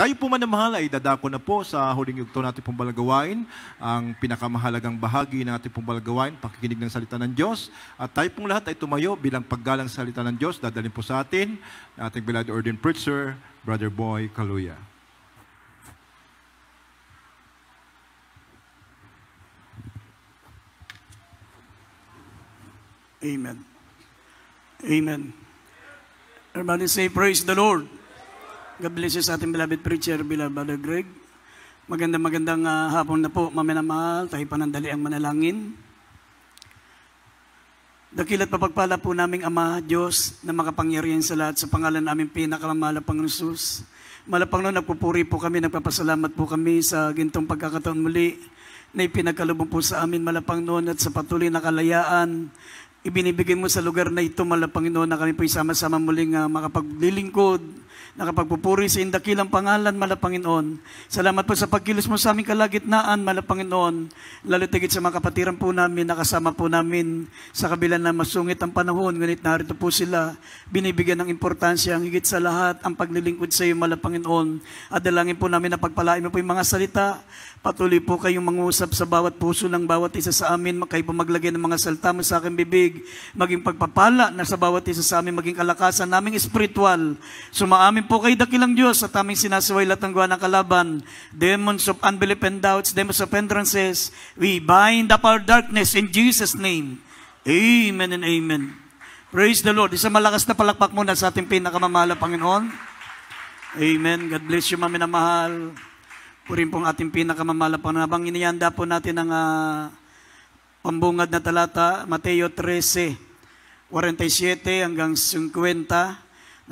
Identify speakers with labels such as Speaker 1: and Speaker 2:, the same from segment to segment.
Speaker 1: Tayo po man manamahal ay dadako na po sa huling yugto natin pong balagawain, ang pinakamahalagang bahagi ng ating pong pakikinig ng salita ng Diyos. At tayo pong lahat ay tumayo bilang paggalang salita ng Diyos, dadalhin po sa atin, ating beloved Ordained Preacher, Brother Boy Kaluya.
Speaker 2: Amen.
Speaker 3: Amen. Everybody say, Praise the Lord. God bless you sa ating beloved preacher, beloved Brother Greg. Magandang magandang uh, hapon na po, maminamahal, tayo panandali ang manalangin. Dakil at papagpala po naming Ama, Diyos, na makapangyarihan sa lahat sa pangalan namin pinakamamahal Panginoon Jesus. Malapang noon, nagpupuri po kami, nagpapasalamat po kami sa gintong pagkakataon muli na ipinagkalubong po sa amin malapang noon at sa patuloy na kalayaan ibinibigay mo sa lugar na ito, mala Panginoon, na kami po isama-sama muling uh, makapaglilingkod, nakapagpupuri sa indakilang pangalan, mala Panginoon. Salamat po sa pagkilos mo sa aming kalagitnaan, mala Panginoon. Lalo tigit sa mga kapatiran po namin, nakasama po namin sa kabila ng masungit ang panahon, ngunit narito po sila, binibigyan ng importansya ang higit sa lahat, ang paglilingkod sa iyo, mala Panginoon. At dalangin po namin na pagpalain mo po yung mga salita Patuloy po kayong mangusap sa bawat puso ng bawat isa sa amin. Kayo po maglagay ng mga salta sa aking bibig. Maging pagpapala na sa bawat isa sa amin. Maging kalakasan naming espiritual. Sumaamin po kay dakilang Diyos at aming sinasaway lahat ng ng kalaban. Demons of unbelief and doubts, demons of hindrances. We bind up our darkness in Jesus' name. Amen and amen. Praise the Lord. Isa malakas na palakpak muna sa ating pinakamamahal na Panginoon. Amen. God bless you, Mami na mahal. Purin pong ating pinakamamala panabang. Inihanda po natin ang uh, pambungad na talata, Mateo 13, 47 hanggang 50.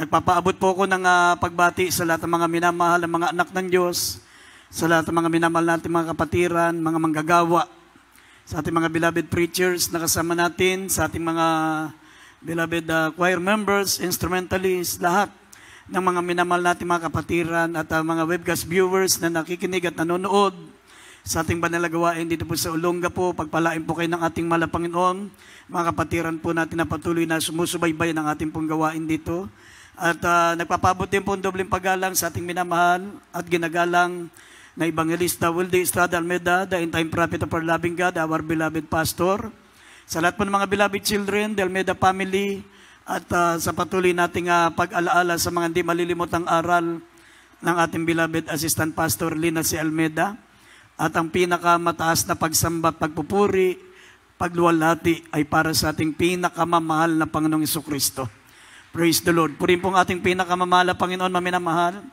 Speaker 3: Nagpapaabot po ko ng uh, pagbati sa lahat ng mga minamahal ng mga anak ng Diyos, sa lahat ng mga minamahal natin mga kapatiran, mga manggagawa, sa ating mga beloved preachers na kasama natin, sa ating mga beloved uh, choir members, instrumentalists, lahat ng mga minamahal natin mga kapatiran at uh, mga webcast viewers na nakikinig at nanonood sa ating banalagawain dito po sa Olonga po. Pagpalain po kayo ng ating malapanginoon. Mga kapatiran po natin na patuloy na sumusubaybay ng ating pong gawain dito. At uh, nagpapabot din po ang dobleng paggalang sa ating minamahal at ginagalang na Evangelista Wilde Estrada Almeda, the end-time prophet of our loving God, our beloved pastor. Sa lahat po ng mga beloved children, the Almeda family, at uh, sa patuloy nating uh, pag-alaala sa mga hindi malilimutang aral ng ating beloved Assistant Pastor Lina C. Almeda at ang pinakamataas na pagsamba pagpupuri, pagluwalhati ay para sa ating pinakamamahal na Panginoong Iso Kristo. Praise the Lord. Purin pong ating pinakamamahal na Panginoon, maminamahal.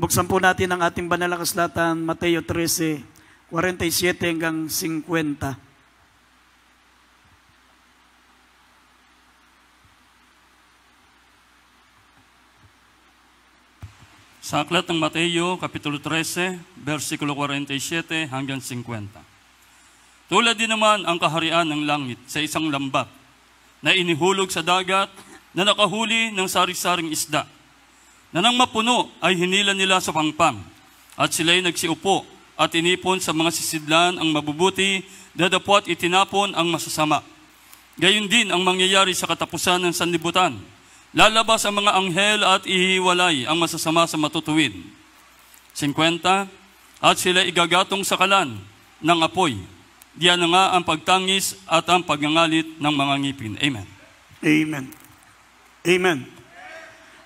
Speaker 3: Buksan po natin ang ating banal na kaslatan, Mateo 13, 47 hanggang 50.
Speaker 4: Sa aklat ng Mateo, Kapitulo 13, versikulo 47 hanggang 50. Tulad din naman ang kaharian ng langit sa isang lambak na inihulog sa dagat na nakahuli ng sari-saring isda na nang mapuno ay hinila nila sa pangpang at sila'y nagsiupo at inipon sa mga sisidlan ang mabubuti dadapot itinapon ang masasama. Gayon din ang mangyayari sa katapusan ng sanlibutan Lalabas ang mga anghel at ihiwalay ang masasama sa matutuwid. 50. At sila igagatong sa kalan ng apoy. Diyan nga ang pagtangis at ang pagngalit ng mga ngipin. Amen. Amen.
Speaker 3: Amen.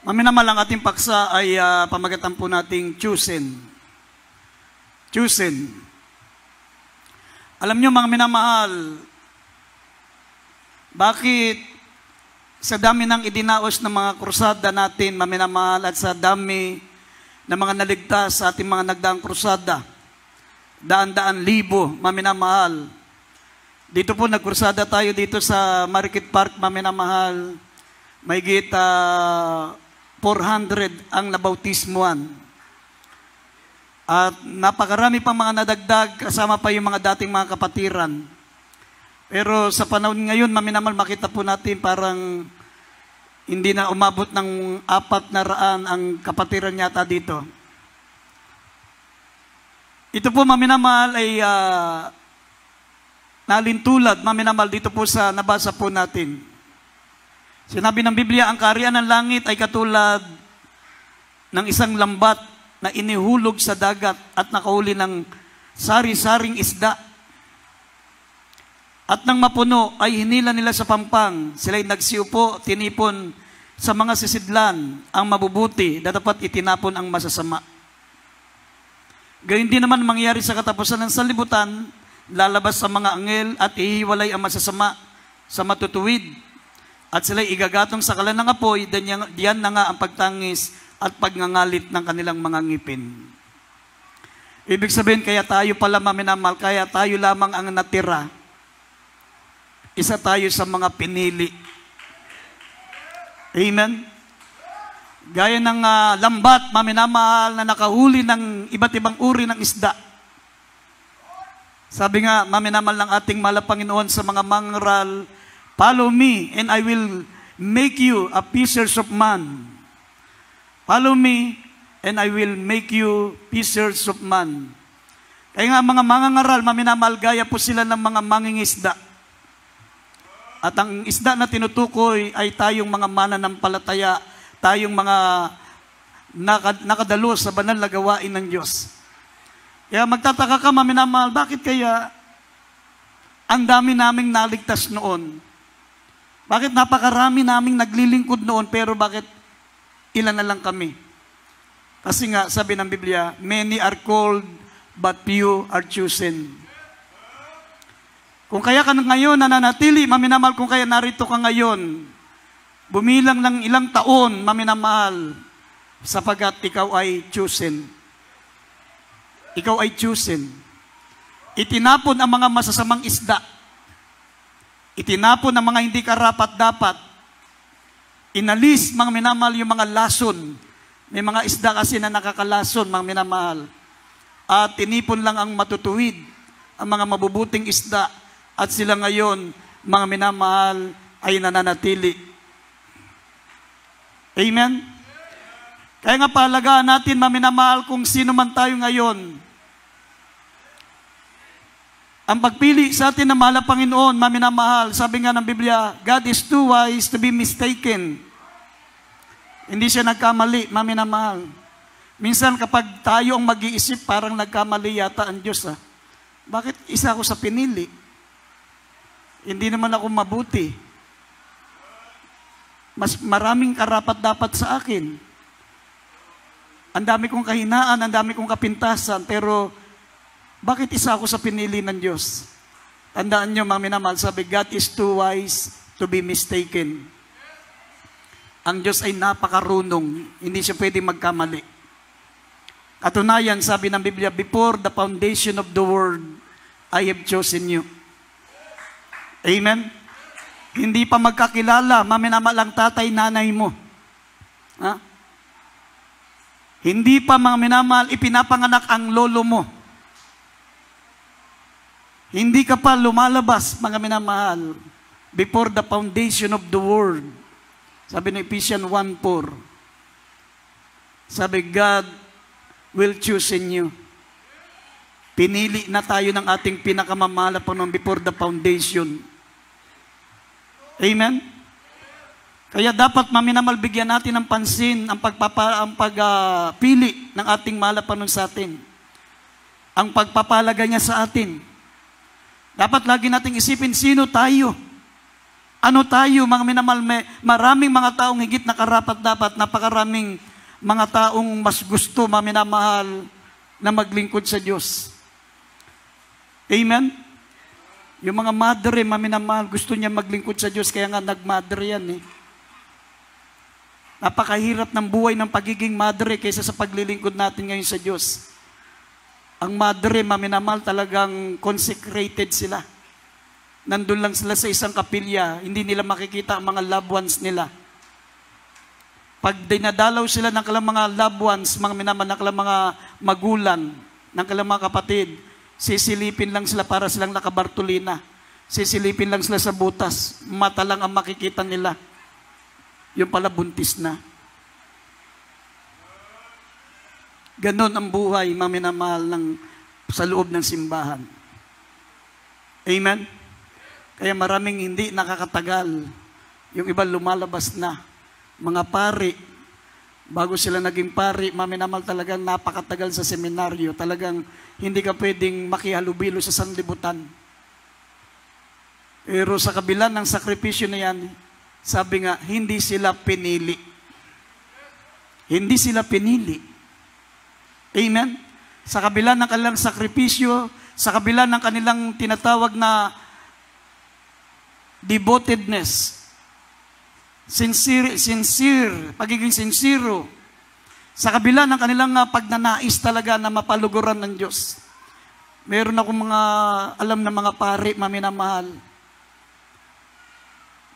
Speaker 3: Maminama ang ating paksa ay uh, ah, pamagatan po nating Chusin. Chusin. Alam niyo mga minamahal, bakit sa dami ng idinaos ng mga krusada natin, maminamahal, at sa dami ng mga naligtas sa ating mga nagdaang krusada, daan-daan libo, maminamahal. Dito po, nagkrusada tayo dito sa Market Park, maminamahal. May gita uh, 400 ang nabautismuan. At napakarami pang mga nadagdag, kasama pa yung mga dating mga kapatiran. Pero sa panahon ngayon, maminamal makita po natin parang hindi na umabot ng apat na raan ang kapatiran yata dito. Ito po, maminamal, ay uh, nalintulad, maminamal, dito po sa nabasa po natin. Sinabi ng Biblia, ang kaharian ng langit ay katulad ng isang lambat na inihulog sa dagat at nakahuli ng sari-saring isda at nang mapuno ay hinila nila sa pampang, sila'y nagsiupo, tinipon sa mga sisidlan ang mabubuti, dapat itinapon ang masasama. Gayun din naman mangyari sa katapusan ng salibutan, lalabas sa mga angel at ihiwalay ang masasama sa matutuwid at sila'y igagatong sa kalan ng apoy, diyan na nga ang pagtangis at pagngangalit ng kanilang mga ngipin. Ibig sabihin, kaya tayo pala maminamahal, kaya tayo lamang ang natira isa tayo sa mga pinili. Amen? Gaya ng uh, lambat, maminamahal na nakahuli ng iba't ibang uri ng isda. Sabi nga, maminamal ng ating malapanginoon sa mga mangral, Follow me and I will make you a fishers of man. Follow me and I will make you fishers of man. Kaya nga mga mangangaral, maminamal gaya po sila ng mga mangingisda. At ang isda na tinutukoy ay tayong mga mananampalataya, tayong mga nakadalo sa banal na gawain ng Diyos. Kaya magtataka ka, maminamahal, bakit kaya ang dami naming naligtas noon? Bakit napakarami naming naglilingkod noon, pero bakit ilan na lang kami? Kasi nga, sabi ng Biblia, many are called, but few are chosen. Kung kaya ka ngayon nananatili, maminamahal, kung kaya narito ka ngayon, bumilang ng ilang taon, maminamahal, sapagat ikaw ay chosen. Ikaw ay chosen. Itinapon ang mga masasamang isda. Itinapon ang mga hindi karapat-dapat. Inalis, mga minamahal, yung mga lason. May mga isda kasi na nakakalason, mga minamahal. At tinipon lang ang matutuwid, ang mga mabubuting isda at sila ngayon, mga minamahal, ay nananatili. Amen? Kaya nga palagaan natin, maminamahal kung sino man tayo ngayon. Ang pagpili sa atin ng mahal Panginoon, maminamahal, sabi nga ng Biblia, God is too wise to be mistaken. Hindi siya nagkamali, maminamahal. Minsan kapag tayo ang mag-iisip, parang nagkamali yata ang Diyos. Ha? Ah. Bakit isa ako sa pinili? Hindi naman ako mabuti. Mas maraming karapat dapat sa akin. Ang dami kong kahinaan, ang dami kong kapintasan, pero bakit isa ako sa pinili ng Diyos? Tandaan nyo, mga minamahal, sabi, God is too wise to be mistaken. Ang Diyos ay napakarunong. Hindi siya pwede magkamali. Katunayan, sabi ng Biblia, Before the foundation of the world, I have chosen you. Amen? Hindi pa magkakilala, maminamalang tatay, nanay mo. Ha? Hindi pa maminamahal, ipinapanganak ang lolo mo. Hindi ka pa lumalabas, mga minamahal, before the foundation of the world. Sabi ng Ephesians 1.4, sabi, God will choose in you. Pinili na tayo ng ating pinakamamahal Panginoon before the foundation Amen? Kaya dapat maminamalbigyan natin ng pansin ang pagpapa, ang pagpili uh, ng ating malapanon sa atin. Ang pagpapalaga niya sa atin. Dapat lagi nating isipin sino tayo. Ano tayo mga minamalme? Maraming mga taong higit na karapat dapat, napakaraming mga taong mas gusto, maminamahal na maglingkod sa Diyos. Amen? Yung mga madre, maminamahal, gusto niya maglingkod sa Diyos, kaya nga nagmadre yan eh. Napakahirap ng buhay ng pagiging madre kaysa sa paglilingkod natin ngayon sa Diyos. Ang madre, maminamahal, talagang consecrated sila. Nandun lang sila sa isang kapilya, hindi nila makikita ang mga loved ones nila. Pag dinadalaw sila ng kalang mga loved ones, mga minamahal, ng kalang mga magulang, ng kalang mga kapatid, Sisilipin lang sila para silang nakabartolina. Sisilipin lang sila sa butas. Mata lang ang makikita nila. Yung pala buntis na. Ganon ang buhay, maminamahal ng, sa loob ng simbahan. Amen? Kaya maraming hindi nakakatagal. Yung iba lumalabas na. Mga pari, Bago sila naging pari, Mami Namal talagang napakatagal sa seminaryo. Talagang hindi ka pwedeng makihalubilo sa sanlibutan. Pero sa kabila ng sakripisyo na yan, sabi nga, hindi sila pinili. Hindi sila pinili. Amen? Sa kabila ng kanilang sakripisyo, sa kabila ng kanilang tinatawag na devotedness, Sincere, sincere, pagiging sincero sa kabila ng kanilang ah, pagnanais talaga na mapaluguran ng Diyos. Meron akong mga alam na mga pare, maminamahal.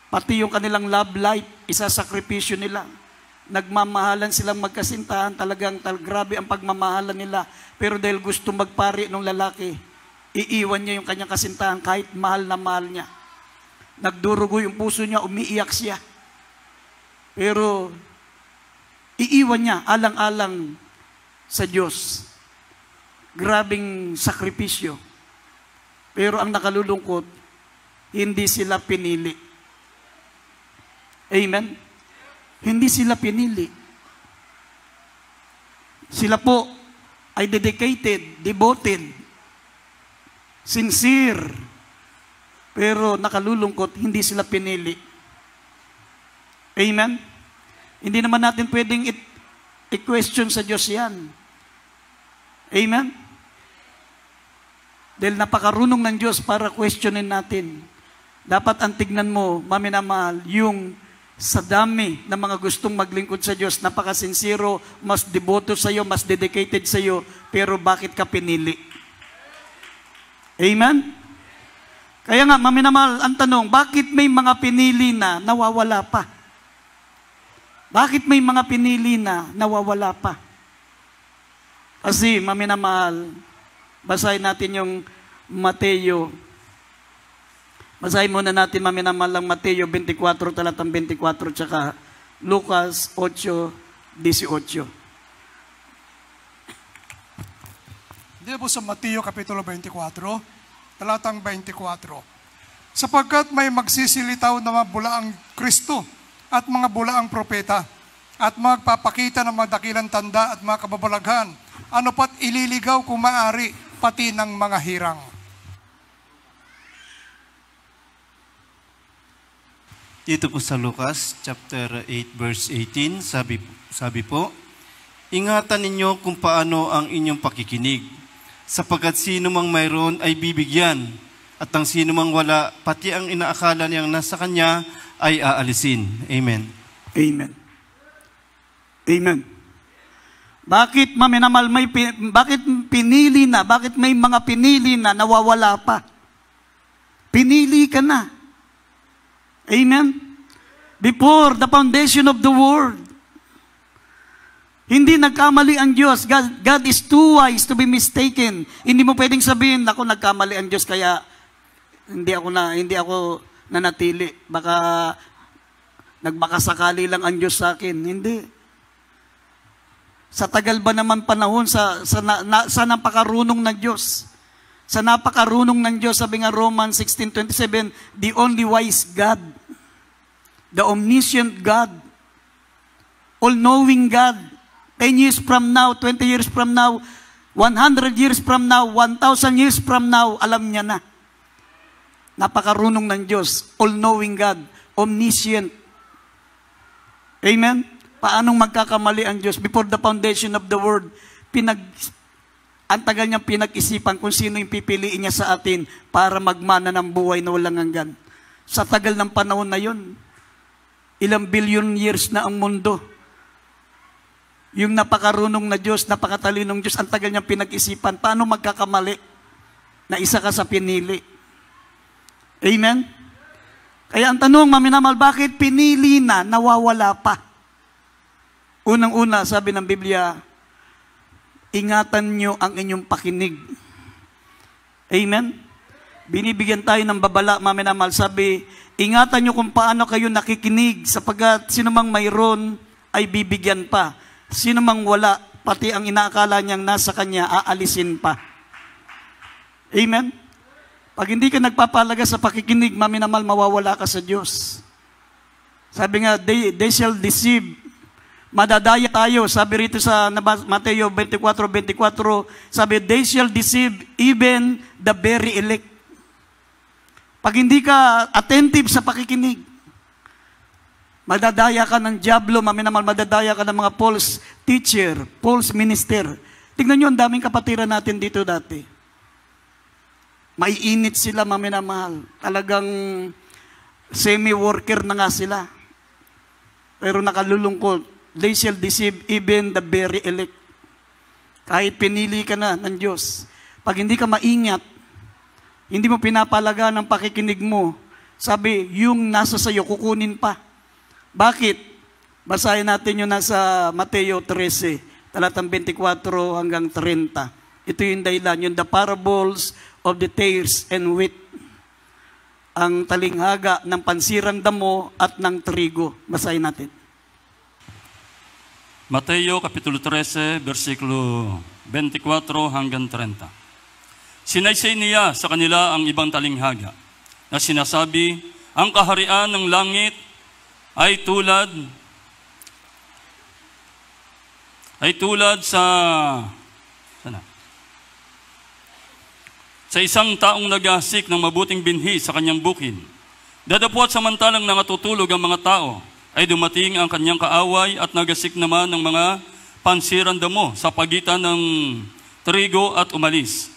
Speaker 3: Pati yung kanilang love life, isa sakripisyo nila. Nagmamahalan silang magkasintahan, talagang tal grabe ang pagmamahalan nila. Pero dahil gusto magpare ng lalaki, iiwan niya yung kanyang kasintahan kahit mahal na mahal niya. Nagdurugo yung puso niya, umiiyak siya. Pero iiwan niya alang-alang sa Diyos. Grabing sakripisyo. Pero ang nakalulungkot, hindi sila pinili. Amen? Hindi sila pinili. Sila po ay dedicated, devoted, sincere, pero nakalulungkot, hindi sila pinili. Amen? Hindi naman natin pwedeng it- i-question sa Diyos yan. Amen? Dahil napakarunong ng Diyos para questionin natin. Dapat ang tignan mo, maminamahal, yung sa dami ng mga gustong maglingkod sa Diyos, napakasinsiro, mas deboto sa iyo, mas dedicated sa iyo, pero bakit ka pinili? Amen? Kaya nga, maminamahal, ang tanong, bakit may mga pinili na nawawala pa? Bakit may mga pinili na nawawala pa? Kasi, maminamahal, basahin natin yung Mateo. Basahin muna natin, maminamahal, ang Mateo 24, talatang 24, tsaka Lucas 8, 18.
Speaker 2: Dito po sa Mateo Kapitulo 24, talatang 24. Sapagkat may magsisilitaw na mabula ang Kristo at mga bulaang propeta at magpapakita ng mga dakilang tanda at mga kababalaghan. Ano pat ililigaw kung maaari pati ng mga hirang.
Speaker 1: Dito po sa Lucas chapter 8 verse 18 sabi sabi po Ingatan ninyo kung paano ang inyong pakikinig sapagkat sino mang mayroon ay bibigyan at ang sino wala, pati ang inaakala niyang nasa kanya, ay aalisin. Amen. Amen. Amen. Bakit maminamal may
Speaker 3: bakit pinili na? Bakit may mga pinili na nawawala pa? Pinili ka na. Amen. Before the foundation of the world. Hindi nagkamali ang Diyos. God, God is too wise to be mistaken. Hindi mo pwedeng sabihin, na ako nagkamali ang Diyos kaya hindi ako na hindi ako nanatili. Baka nagbakasakali lang ang Diyos sa akin. Hindi. Sa tagal ba naman panahon sa sa, na, na, sa napakarunong ng Diyos? Sa napakarunong ng Diyos, sabi nga Romans 16:27, the only wise God, the omniscient God, all-knowing God. 10 years from now, 20 years from now, 100 years from now, 1,000 years from now, alam niya na. Napakarunong ng Diyos, all-knowing God, omniscient. Amen? Paanong magkakamali ang Diyos? Before the foundation of the world, pinag, ang tagal niyang pinag-isipan kung sino yung pipiliin niya sa atin para magmana ng buhay na walang hanggan. Sa tagal ng panahon na yon, ilang billion years na ang mundo, yung napakarunong na Diyos, napakatalinong Diyos, ang tagal niyang pinag-isipan, paano magkakamali na isa ka sa pinili? Amen? Kaya ang tanong, maminamal, bakit pinili na nawawala pa? Unang-una, sabi ng Biblia, ingatan nyo ang inyong pakinig. Amen? Binibigyan tayo ng babala, maminamal. Sabi, ingatan nyo kung paano kayo nakikinig sapagat sino mang mayroon ay bibigyan pa. Sino mang wala, pati ang inaakala niyang nasa kanya, aalisin pa. Amen? Pag hindi ka nagpapalaga sa pakikinig, maminamal, mawawala ka sa Diyos. Sabi nga, they, they shall deceive. Madadaya tayo. Sabi rito sa Mateo 24, 24, sabi, they shall deceive even the very elect. Pag hindi ka attentive sa pakikinig, madadaya ka ng Diablo, maminamal, madadaya ka ng mga false teacher, false minister. Tingnan nyo, ang daming kapatiran natin dito dati. May init sila, maminamahal. Talagang semi-worker na nga sila. Pero nakalulungkot. They shall deceive even the very elect. Kahit pinili ka na ng Diyos. Pag hindi ka maingat, hindi mo pinapalaga ng pakikinig mo, sabi, yung nasa sayo, kukunin pa. Bakit? Basahin natin yung nasa Mateo 13, talatang 24 hanggang 30. Ito yung dahilan, yung the parables of the tares and wheat, ang talinghaga ng pansirang damo at ng trigo. Basahin natin.
Speaker 4: Mateo Kapitulo 13, versikulo 24 hanggang 30. Sinaysay niya sa kanila ang ibang talinghaga na sinasabi, ang kaharian ng langit ay tulad ay tulad sa sana, sa isang taong nag-aasik ng mabuting binhi sa kanyang bukin. Dadapot samantalang nakatutulog ang mga tao, ay dumating ang kanyang kaaway at nagasik naman ng mga pansiran damo sa pagitan ng trigo at umalis.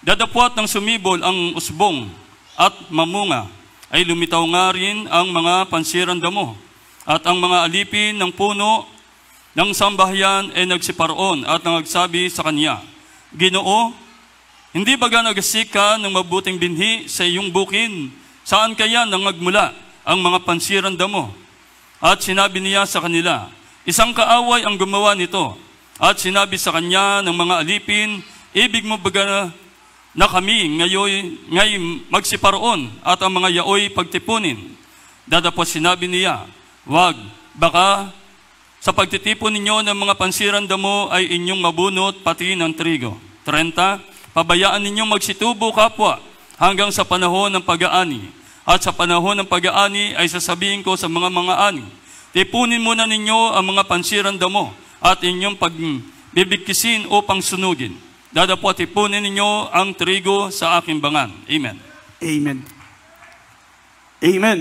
Speaker 4: Dadapwat ng sumibol ang usbong at mamunga ay lumitaw nga rin ang mga pansiran damo at ang mga alipin ng puno ng sambahayan ay nagsiparoon at nangagsabi sa kanya, Ginoo, hindi ba ganagasik ng mabuting binhi sa iyong bukin? Saan kaya nangagmula ang mga pansiran mo? At sinabi niya sa kanila, isang kaaway ang gumawa nito. At sinabi sa kanya ng mga alipin, ibig mo baga na, kami ngayon, ngay magsiparoon at ang mga yaoy pagtipunin? Dadapos sinabi niya, wag, baka sa pagtitipon ninyo ng mga pansiran mo ay inyong mabunot pati ng trigo. 30 Pabayaan ninyong magsitubo kapwa hanggang sa panahon ng pag-aani. At sa panahon ng pag-aani ay sasabihin ko sa mga mga ani, tipunin muna ninyo ang mga pansiran damo at inyong pagbibigkisin upang sunugin. Dadapot tipunin ninyo ang trigo sa aking bangan. Amen. Amen.
Speaker 3: Amen.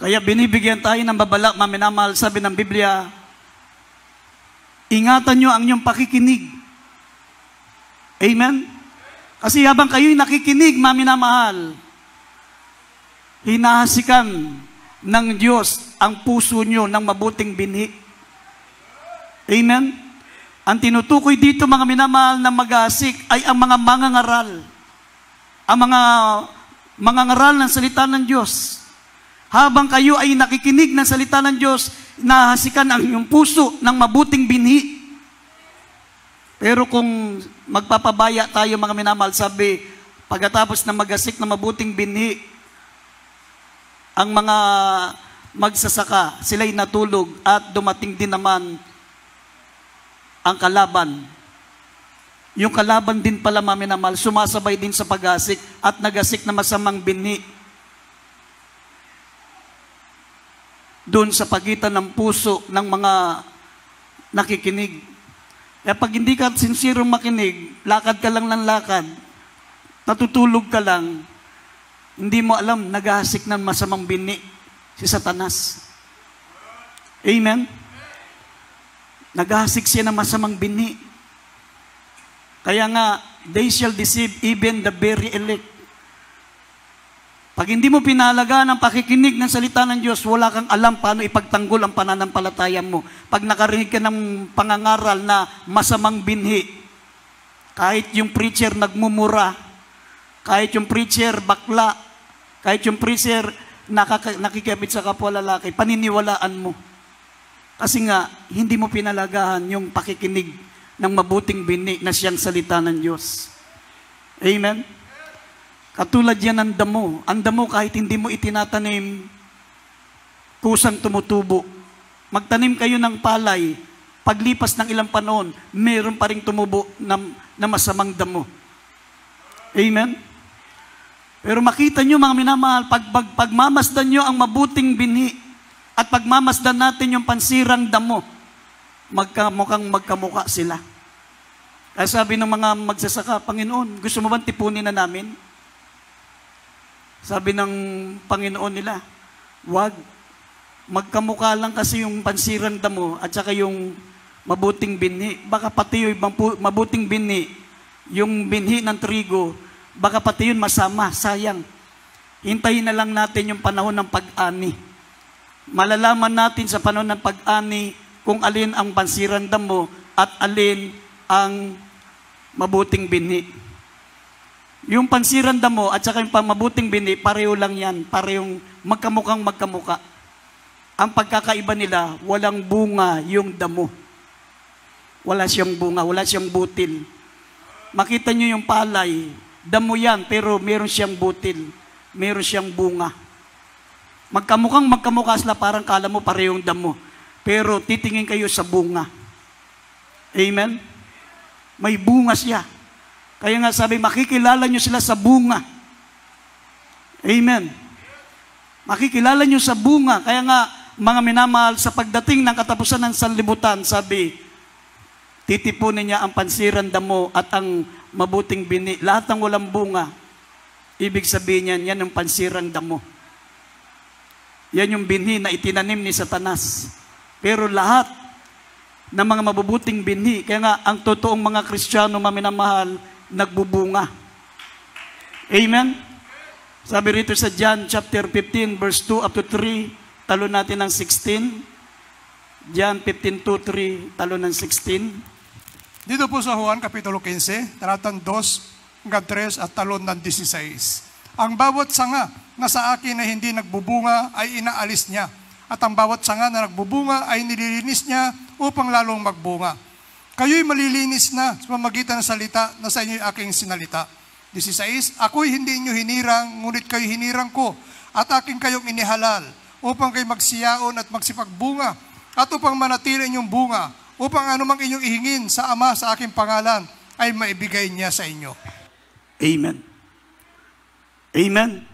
Speaker 3: Kaya binibigyan tayo ng babala, maminamahal, sabi ng Biblia, ingatan nyo ang inyong pakikinig Amen? Kasi habang kayo'y nakikinig, maminamahal, hinahasikan ng Diyos ang puso nyo ng mabuting binhi. Amen? Ang tinutukoy dito, mga minamahal na mag-aasik, ay ang mga mangangaral. Ang mga mangangaral ng salita ng Diyos. Habang kayo ay nakikinig ng salita ng Diyos, nahasikan ang inyong puso ng mabuting binhi. Pero kung magpapabaya tayo mga minamahal, sabi, pagkatapos na magasik na mabuting binhi, ang mga magsasaka, sila'y natulog at dumating din naman ang kalaban. Yung kalaban din pala, mga minamahal, sumasabay din sa pagasik at nagasik na masamang binhi. Doon sa pagitan ng puso ng mga nakikinig Kapag eh, hindi ka sincere makinig, lakad ka lang ng lakad, natutulog ka lang, hindi mo alam, naghahasik ng masamang bini si Satanas. Amen? Naghahasik siya ng masamang bini. Kaya nga, they shall deceive even the very elect. Pag hindi mo pinalaga ng pakikinig ng salita ng Diyos, wala kang alam paano ipagtanggol ang pananampalataya mo. Pag nakarinig ka ng pangangaral na masamang binhi, kahit yung preacher nagmumura, kahit yung preacher bakla, kahit yung preacher nakaka- nakikipit sa kapwa lalaki, paniniwalaan mo. Kasi nga, hindi mo pinalagahan yung pakikinig ng mabuting binhi na siyang salita ng Diyos. Amen? Katulad yan ang damo. Ang damo kahit hindi mo itinatanim, kusang tumutubo. Magtanim kayo ng palay, paglipas ng ilang panahon, mayroon pa rin tumubo na, na masamang damo. Amen? Pero makita nyo mga minamahal, pag, pag, pagmamasdan nyo ang mabuting binhi at pagmamasdan natin yung pansirang damo, magkamukhang magkamuka sila. Kaya sabi ng mga magsasaka, Panginoon, gusto mo bang tipunin na namin? Sabi ng Panginoon nila, wag, magkamukha lang kasi yung pansiranda mo at saka yung mabuting binhi. Baka pati yung mabuting binhi, yung binhi ng trigo, baka pati yun masama, sayang. Hintayin na lang natin yung panahon ng pag-ani. Malalaman natin sa panahon ng pag-ani kung alin ang pansiranda mo at alin ang mabuting binhi. Yung pansiran damo at saka yung pamabuting bini, pareho lang yan. Parehong magkamukhang magkamuka. Ang pagkakaiba nila, walang bunga yung damo. Wala siyang bunga, wala siyang butil. Makita nyo yung palay, damo yan, pero meron siyang butil. Meron siyang bunga. Magkamukhang magkamukha sila, parang kala mo parehong damo. Pero titingin kayo sa bunga. Amen? May bunga siya. Kaya nga sabi, makikilala nyo sila sa bunga. Amen. Makikilala nyo sa bunga. Kaya nga, mga minamahal, sa pagdating ng katapusan ng sanlibutan, sabi, titipunin niya ang pansiran damo at ang mabuting bini. Lahat ng walang bunga, ibig sabihin niyan, yan ang pansirang damo. Yan yung binhi na itinanim ni Satanas. Pero lahat ng mga mabubuting binhi, kaya nga ang totoong mga Kristiyano, maminamahal, nagbubunga. Amen? Sabi rito sa John chapter 15 verse 2 up to 3, talo natin ng 16.
Speaker 2: John 15 to 3, talo ng 16. Dito po sa Juan Kapitulo 15, talatang 2 hanggang 3 at talon ng 16. Ang bawat sanga na sa akin na hindi nagbubunga ay inaalis niya. At ang bawat sanga na nagbubunga ay nililinis niya upang lalong magbunga Kayo'y malilinis na sa pamagitan ng salita na sa inyo'y aking sinalita. 16. Ako'y hindi inyo hinirang, ngunit kayo hinirang ko, at akin kayong inihalal, upang kayo magsiyaon at magsipagbunga, at upang manatili inyong bunga, upang anumang inyong ihingin sa Ama sa aking pangalan, ay maibigay niya sa inyo.
Speaker 5: Amen.
Speaker 3: Amen.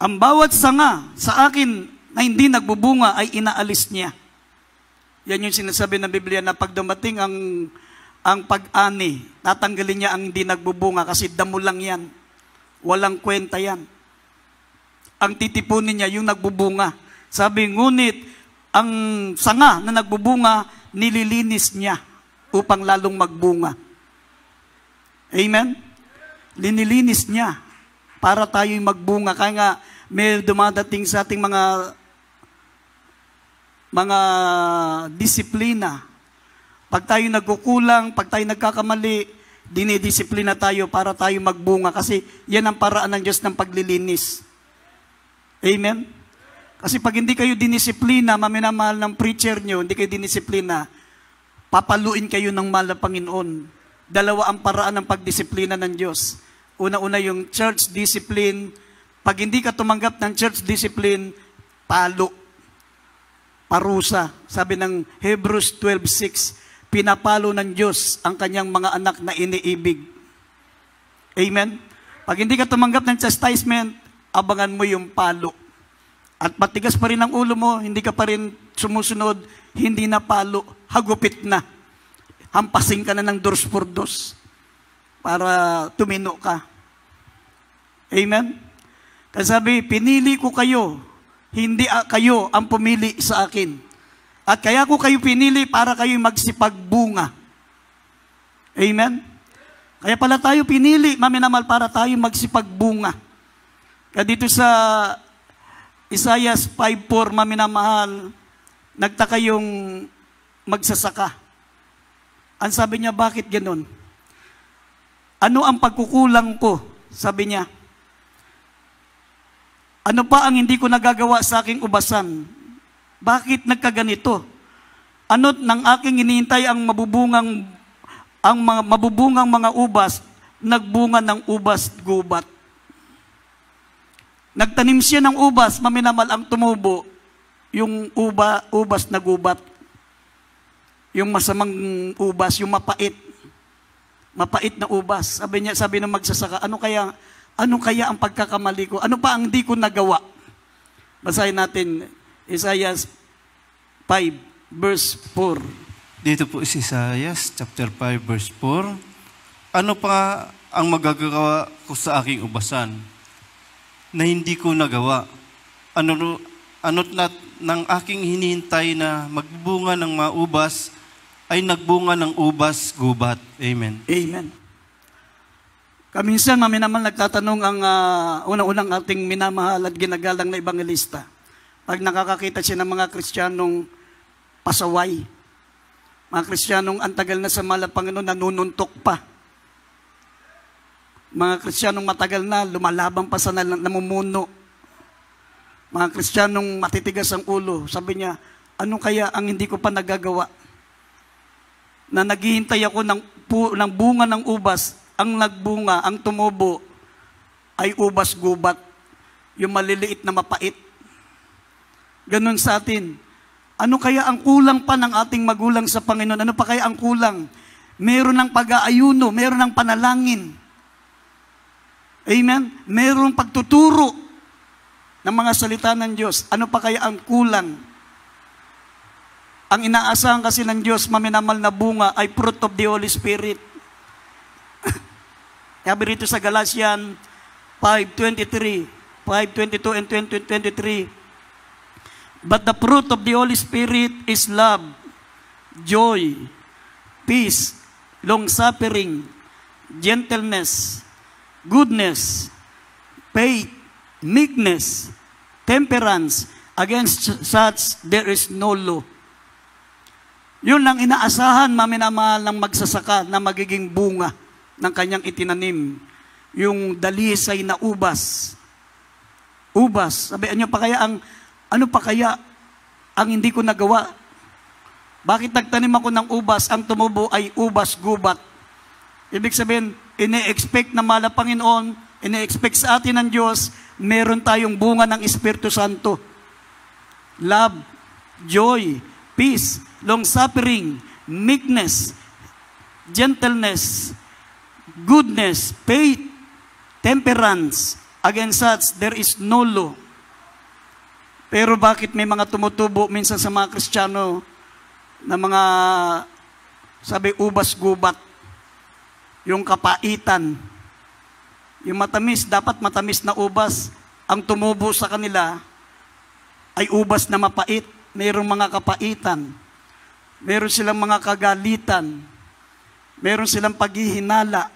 Speaker 3: Ang bawat sanga sa akin na hindi nagbubunga ay inaalis niya. Yan yung sinasabi ng Biblia na pag dumating ang, ang pag-ani, tatanggalin niya ang hindi nagbubunga kasi damo lang yan. Walang kwenta yan. Ang titipunin niya yung nagbubunga. Sabi, ngunit ang sanga na nagbubunga, nililinis niya upang lalong magbunga. Amen? Linilinis niya para tayo'y magbunga. Kaya nga, may dumadating sa ating mga mga disiplina. Pag tayo nagkukulang, pag tayo nagkakamali, dinidisiplina tayo para tayo magbunga kasi yan ang paraan ng Diyos ng paglilinis. Amen? Kasi pag hindi kayo dinisiplina, maminamahal ng preacher nyo, hindi kayo dinisiplina, papaluin kayo ng mahal na Panginoon. Dalawa ang paraan ng pagdisiplina ng Diyos. Una-una yung church discipline. Pag hindi ka tumanggap ng church discipline, palo parusa. Sabi ng Hebrews 12.6, pinapalo ng Diyos ang kanyang mga anak na iniibig. Amen? Pag hindi ka tumanggap ng chastisement, abangan mo yung palo. At patigas pa rin ang ulo mo, hindi ka pa rin sumusunod, hindi na palo, hagupit na. Hampasin ka na ng dos por dos para tumino ka. Amen? Kasi sabi, pinili ko kayo hindi ah, kayo ang pumili sa akin. At kaya ko kayo pinili para kayo magsipagbunga. Amen? Kaya pala tayo pinili, maminamal, para tayo magsipagbunga. Kaya dito sa Isaiah 5.4, maminamahal, nagtaka yung magsasaka. Ang sabi niya, bakit ganun? Ano ang pagkukulang ko? Sabi niya, ano pa ang hindi ko nagagawa sa aking ubasan? Bakit nagkaganito? Ano nang aking inihintay ang mabubungang ang mga mabubungang mga ubas, nagbunga ng ubas gubat. Nagtanim siya ng ubas, maminamal ang tumubo, yung uba, ubas na gubat. Yung masamang ubas, yung mapait. Mapait na ubas. Sabi niya, sabi ng magsasaka, ano kaya ano kaya ang pagkakamali ko? Ano pa ang di ko nagawa? Basahin natin Isaiah 5
Speaker 1: verse 4. Dito po si Isaiah chapter 5 verse 4. Ano pa ang magagawa ko sa aking ubasan na hindi ko nagawa? Ano anot nat ng aking hinihintay na magbunga ng maubas ay nagbunga ng ubas gubat. Amen. Amen. Kaminsan, maminamal nagtatanong ang uh,
Speaker 3: unang-unang ating minamahal at ginagalang na ebangelista. Pag nakakakita siya ng mga Kristiyanong pasaway, mga Kristiyanong antagal na sa mala nanununtok pa. Mga Kristiyanong matagal na, lumalaban pa sa namumuno. Mga Kristiyanong matitigas ang ulo. Sabi niya, ano kaya ang hindi ko pa nagagawa? Na naghihintay ako ng, ng bunga ng ubas, ang nagbunga, ang tumubo, ay ubas-gubat, yung maliliit na mapait. Ganun sa atin. Ano kaya ang kulang pa ng ating magulang sa Panginoon? Ano pa kaya ang kulang? Meron ng pag-aayuno, meron ng panalangin. Amen? Meron pagtuturo ng mga salita ng Diyos. Ano pa kaya ang kulang? Ang inaasahan kasi ng Diyos, maminamal na bunga, ay fruit of the Holy Spirit. Sabi rito sa Galatian 5.23, 5.22 and 20.23, But the fruit of the Holy Spirit is love, joy, peace, long-suffering, gentleness, goodness, faith, meekness, temperance, against such there is no law. Yun lang inaasahan, maminamahal ng magsasaka na magiging bunga ng kanyang itinanim, yung dalisay na ubas. Ubas. Sabihan niyo pa kaya ang, ano pa kaya ang hindi ko nagawa? Bakit nagtanim ako ng ubas? Ang tumubo ay ubas-gubat. Ibig sabihin, ine-expect na mala Panginoon, ine-expect sa atin ng Diyos, meron tayong bunga ng Espiritu Santo. Love, joy, peace, long-suffering, meekness, gentleness, goodness, faith, temperance. Against such, there is no law. Pero bakit may mga tumutubo minsan sa mga Kristiyano na mga, sabi, ubas-gubat, yung kapaitan, yung matamis, dapat matamis na ubas. Ang tumubo sa kanila ay ubas na mapait. Mayroong mga kapaitan. Meron silang mga kagalitan. Meron silang paghihinala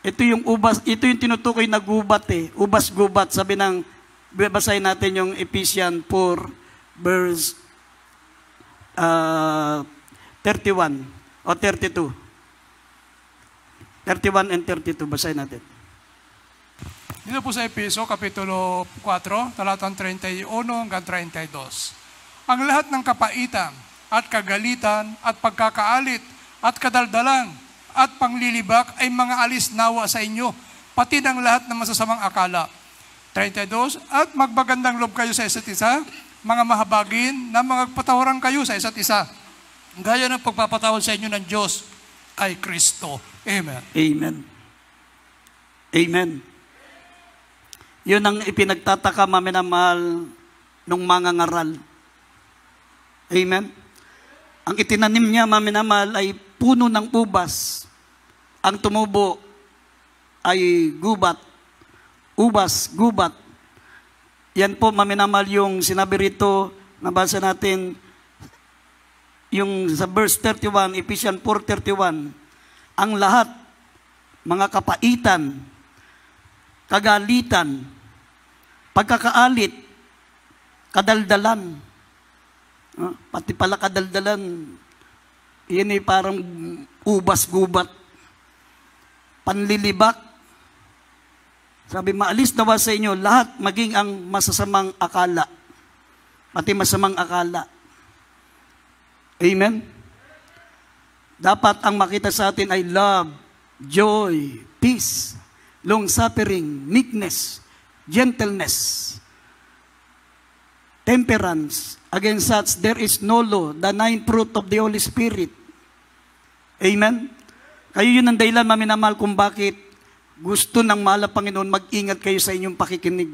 Speaker 3: ito yung ubas, ito yung tinutukoy na gubat eh. Ubas-gubat, sabi ng, basahin natin yung Ephesians 4, verse uh, ah, 31 o 32. 31 and 32, basahin natin.
Speaker 2: Dito po sa Episo, Kapitulo 4, talatang 31 hanggang 32. Ang lahat ng kapaitan at kagalitan at pagkakaalit at kadaldalan at panglilibak ay mga alis nawa sa inyo, pati ng lahat ng masasamang akala. 32, at magbagandang loob kayo sa isa't isa, mga mahabagin na magpatawaran kayo sa isa't isa. Gaya ng pagpapatawad sa inyo ng Diyos ay Kristo. Amen.
Speaker 3: Amen. Amen. Yun ang ipinagtataka, maminamahal, ng mga ngaral. Amen. Ang itinanim niya, maminamahal, ay puno ng ubas. Ang tumubo ay gubat. Ubas, gubat. Yan po, maminamal yung sinabi rito, nabasa natin, yung sa verse 31, Ephesians 4.31, ang lahat, mga kapaitan, kagalitan, pagkakaalit, kadaldalan, ah, pati pala kadaldalan, yan ay parang ubas-gubat. Panlilibak. Sabi, maalis nawa sa inyo lahat maging ang masasamang akala. Pati masamang akala. Amen? Dapat ang makita sa atin ay love, joy, peace, long-suffering, meekness, gentleness, temperance. Against such, there is no law. The nine fruit of the Holy Spirit Amen? Kayo yun ang dahilan, maminamahal, kung bakit gusto ng mahal Panginoon, mag-ingat kayo sa inyong pakikinig.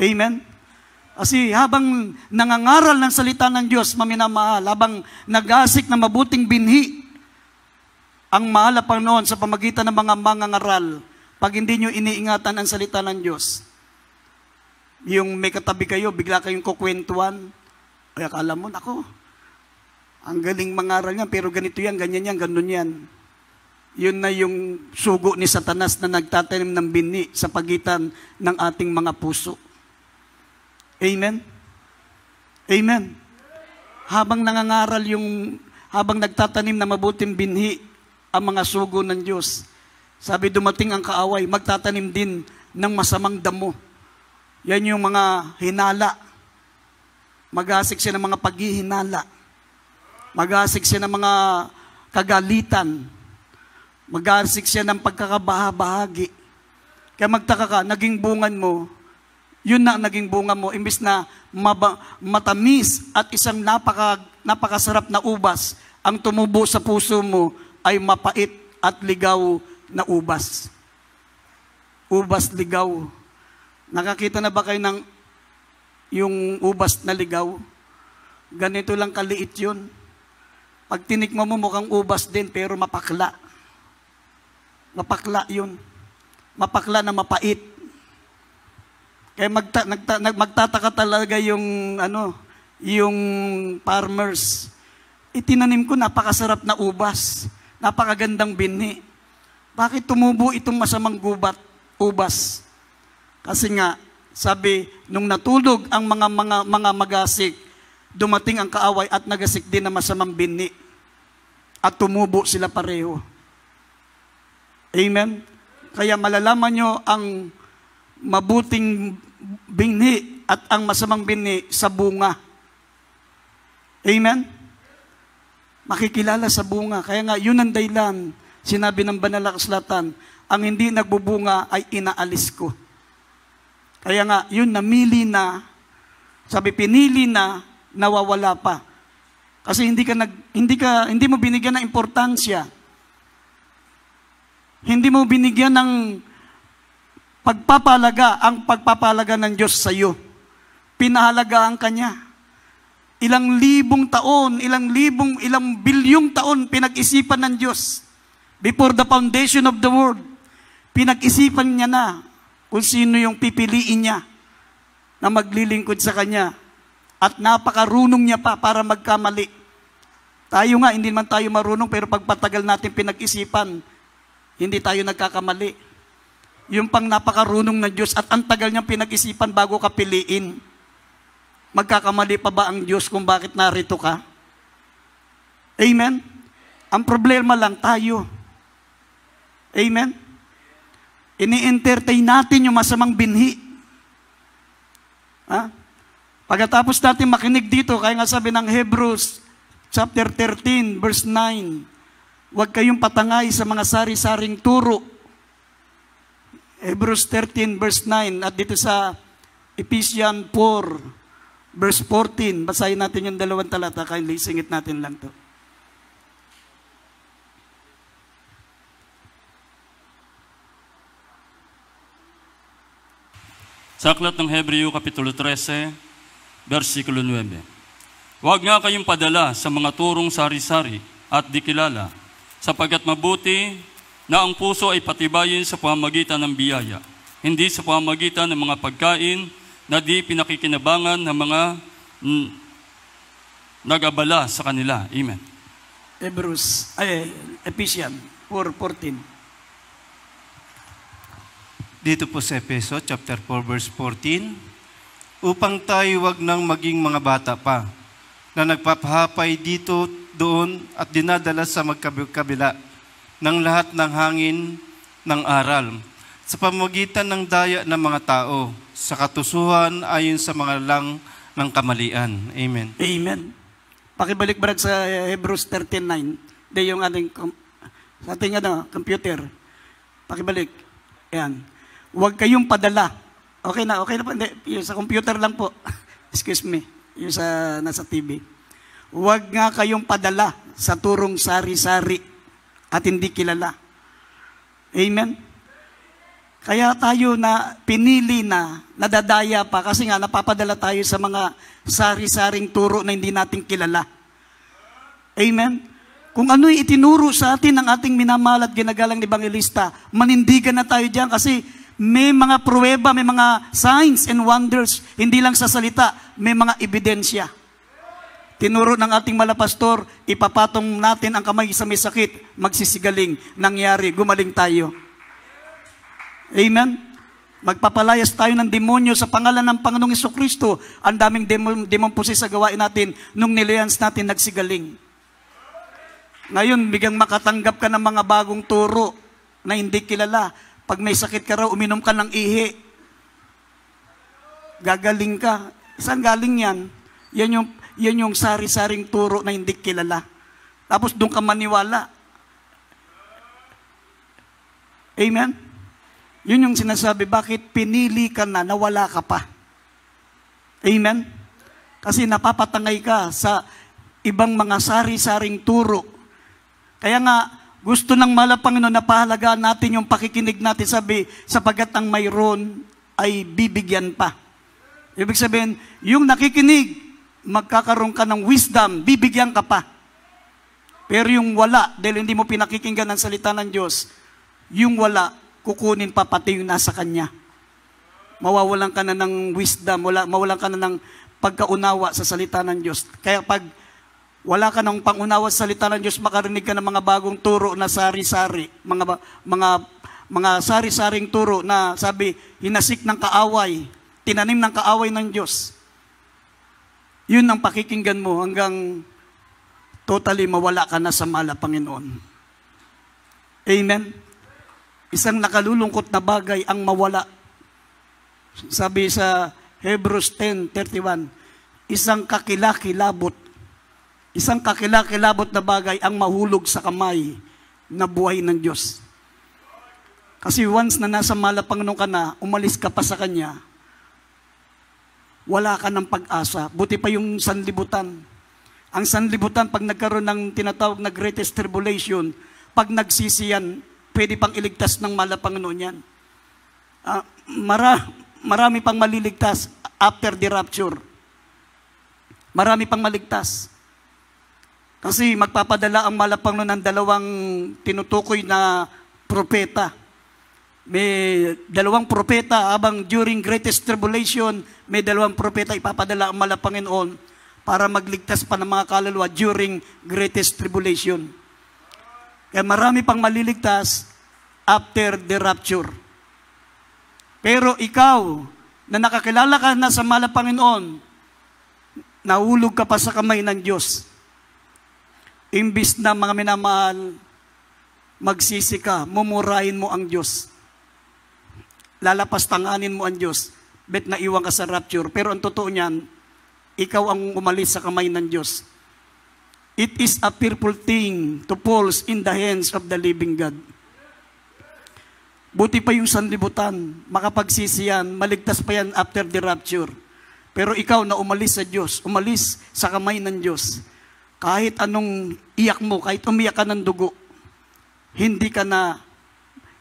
Speaker 3: Amen? Kasi habang nangangaral ng salita ng Diyos, maminamahal, habang nag-asik na mabuting binhi, ang mahal Panginoon sa pamagitan ng mga mangangaral, pag hindi nyo iniingatan ang salita ng Diyos, yung may katabi kayo, bigla kayong kukwentuhan, ay akala mo, nako, ang galing mangaral niyan, pero ganito yan, ganyan yan, ganun yan. Yun na yung sugo ni Satanas na nagtatanim ng bini sa pagitan ng ating mga puso. Amen? Amen? Habang nangangaral yung, habang nagtatanim na mabuting binhi ang mga sugo ng Diyos, sabi dumating ang kaaway, magtatanim din ng masamang damo. Yan yung mga hinala. Maghasik siya ng mga paghihinala Mag-aasik siya ng mga kagalitan. Mag-aasik siya ng pagkakabahabahagi. Kaya magtaka ka, naging bungan mo, yun na naging bunga mo, imbis na maba, matamis at isang napaka, napakasarap na ubas, ang tumubo sa puso mo ay mapait at ligaw na ubas. Ubas ligaw. Nakakita na ba kayo ng yung ubas na ligaw? Ganito lang kaliit yun. Pag tinikma mo, mukhang ubas din, pero mapakla. Mapakla yun. Mapakla na mapait. Kaya magta, nagta, magtataka talaga yung, ano, yung farmers. Itinanim ko, napakasarap na ubas. Napakagandang binhi. Bakit tumubo itong masamang gubat, ubas? Kasi nga, sabi, nung natulog ang mga, mga, mga magasik, dumating ang kaaway at nagasik din na masamang binhi at tumubo sila pareho. Amen? Kaya malalaman nyo ang mabuting binhi at ang masamang binhi sa bunga. Amen? Makikilala sa bunga. Kaya nga, yun ang daylan, sinabi ng banal na kasulatan, ang hindi nagbubunga ay inaalis ko. Kaya nga, yun namili na, sabi pinili na, nawawala pa. Kasi hindi ka nag hindi ka hindi mo binigyan ng importansya. Hindi mo binigyan ng pagpapalaga ang pagpapalaga ng Diyos sa iyo. Pinahalagaan ka niya. Ilang libong taon, ilang libong, ilang bilyong taon pinag-isipan ng Diyos before the foundation of the world. Pinag-isipan niya na kung sino yung pipiliin niya na maglilingkod sa kanya at napakarunong niya pa para magkamali. Tayo nga, hindi man tayo marunong, pero pagpatagal natin pinag-isipan, hindi tayo nagkakamali. Yung pang napakarunong na Diyos at ang tagal niyang pinag-isipan bago ka piliin. Magkakamali pa ba ang Diyos kung bakit narito ka? Amen? Ang problema lang tayo. Amen? Ini-entertain natin yung masamang binhi. Ha? Pagkatapos natin makinig dito, kaya nga sabi ng Hebrews chapter 13 verse 9, huwag kayong patangay sa mga sari-saring turo. Hebrews 13 verse 9 at dito sa Ephesians 4 verse 14, basahin natin yung dalawang talata, kindly lisingit natin lang to.
Speaker 4: Sa aklat ng Hebreo Kapitulo 13, versikulo 9. Huwag nga kayong padala sa mga turong sari-sari at dikilala, sapagkat mabuti na ang puso ay patibayin sa pamagitan ng biyaya, hindi sa pamagitan ng mga pagkain na di pinakikinabangan ng mga mm, nag sa kanila. Amen.
Speaker 3: Hebrews, ay, Ephesians 4.14
Speaker 4: dito po sa Ephesians
Speaker 1: chapter 4 verse 14 upang tayo wag nang maging mga bata pa na nagpapahapay dito, doon at dinadala sa magkabila ng lahat ng hangin ng aral sa pamagitan ng daya ng mga tao sa katusuhan ayon sa mga lang ng kamalian. Amen. Amen. Pakibalik brad sa Hebrews 13.9. Hindi yung ating,
Speaker 3: sa ating ano, computer. Pakibalik. Ayan. Huwag kayong padala Okay na, okay na po. Hindi, yung sa computer lang po. Excuse me. Yung sa, nasa TV. Huwag nga kayong padala sa turong sari-sari at hindi kilala. Amen? Kaya tayo na pinili na, nadadaya pa kasi nga napapadala tayo sa mga sari-saring turo na hindi natin kilala. Amen? Kung ano'y itinuro sa atin ng ating minamahal at ginagalang ni Bangilista, manindigan na tayo diyan kasi may mga pruweba, may mga signs and wonders. Hindi lang sa salita, may mga ebidensya. Tinuro ng ating malapastor, ipapatong natin ang kamay sa may sakit, magsisigaling, nangyari, gumaling tayo. Amen? Magpapalayas tayo ng demonyo sa pangalan ng Panginoong Iso Kristo. Ang daming demon, demon po sa gawain natin nung nilayans natin nagsigaling. Ngayon, bigang makatanggap ka ng mga bagong turo na hindi kilala. Pag may sakit ka raw, uminom ka ng ihi. Gagaling ka. Saan galing yan? Yan yung, yan yung sari-saring turo na hindi kilala. Tapos doon ka maniwala. Amen? Yun yung sinasabi, bakit pinili ka na, nawala ka pa? Amen? Kasi napapatangay ka sa ibang mga sari-saring turo. Kaya nga, gusto ng mahal Panginoon na pahalagaan natin yung pakikinig natin sabi, sapagat ang mayroon ay bibigyan pa. Ibig sabihin, yung nakikinig, magkakaroon ka ng wisdom, bibigyan ka pa. Pero yung wala, dahil hindi mo pinakikinggan ang salita ng Diyos, yung wala, kukunin pa pati yung nasa Kanya. Mawawalan ka na ng wisdom, mawawalan ka na ng pagkaunawa sa salita ng Diyos. Kaya pag wala ka ng pangunawa sa salita ng Diyos, makarinig ka ng mga bagong turo na sari-sari, mga, mga, mga sari-saring turo na sabi, hinasik ng kaaway, tinanim ng kaaway ng Diyos. Yun ang pakikinggan mo hanggang totally mawala ka na sa mala, Panginoon. Amen? Isang nakalulungkot na bagay ang mawala. Sabi sa Hebrews 10.31, isang kakilakilabot Isang kakilakilabot na bagay ang mahulog sa kamay na buhay ng Diyos. Kasi once na nasa malapangnon ka na, umalis ka pa sa Kanya, wala ka ng pag-asa. Buti pa yung sanlibutan. Ang sanlibutan, pag nagkaroon ng tinatawag na greatest tribulation, pag nagsisiyan, pwede pang iligtas ng malapangnon yan. Uh, mara, marami pang maliligtas after the rapture. Marami pang maligtas. Kasi magpapadala ang malapang nun ng dalawang tinutukoy na propeta. May dalawang propeta habang during greatest tribulation, may dalawang propeta ipapadala ang malapanginoon para magligtas pa ng mga kaluluwa during greatest tribulation. Kaya marami pang maliligtas after the rapture. Pero ikaw, na nakakilala ka na sa malapanginoon, nahulog ka pa sa kamay ng Diyos. Imbis na mga minamahal, magsisi ka, mumurahin mo ang Diyos. Lalapastanganin mo ang Diyos. Bet na iwan ka sa rapture. Pero ang totoo niyan, ikaw ang umalis sa kamay ng Diyos. It is a fearful thing to fall in the hands of the living God. Buti pa yung sanlibutan, makapagsisi yan, maligtas pa yan after the rapture. Pero ikaw na umalis sa Diyos, umalis sa kamay ng Diyos, kahit anong iyak mo, kahit umiyak ka ng dugo, hindi ka na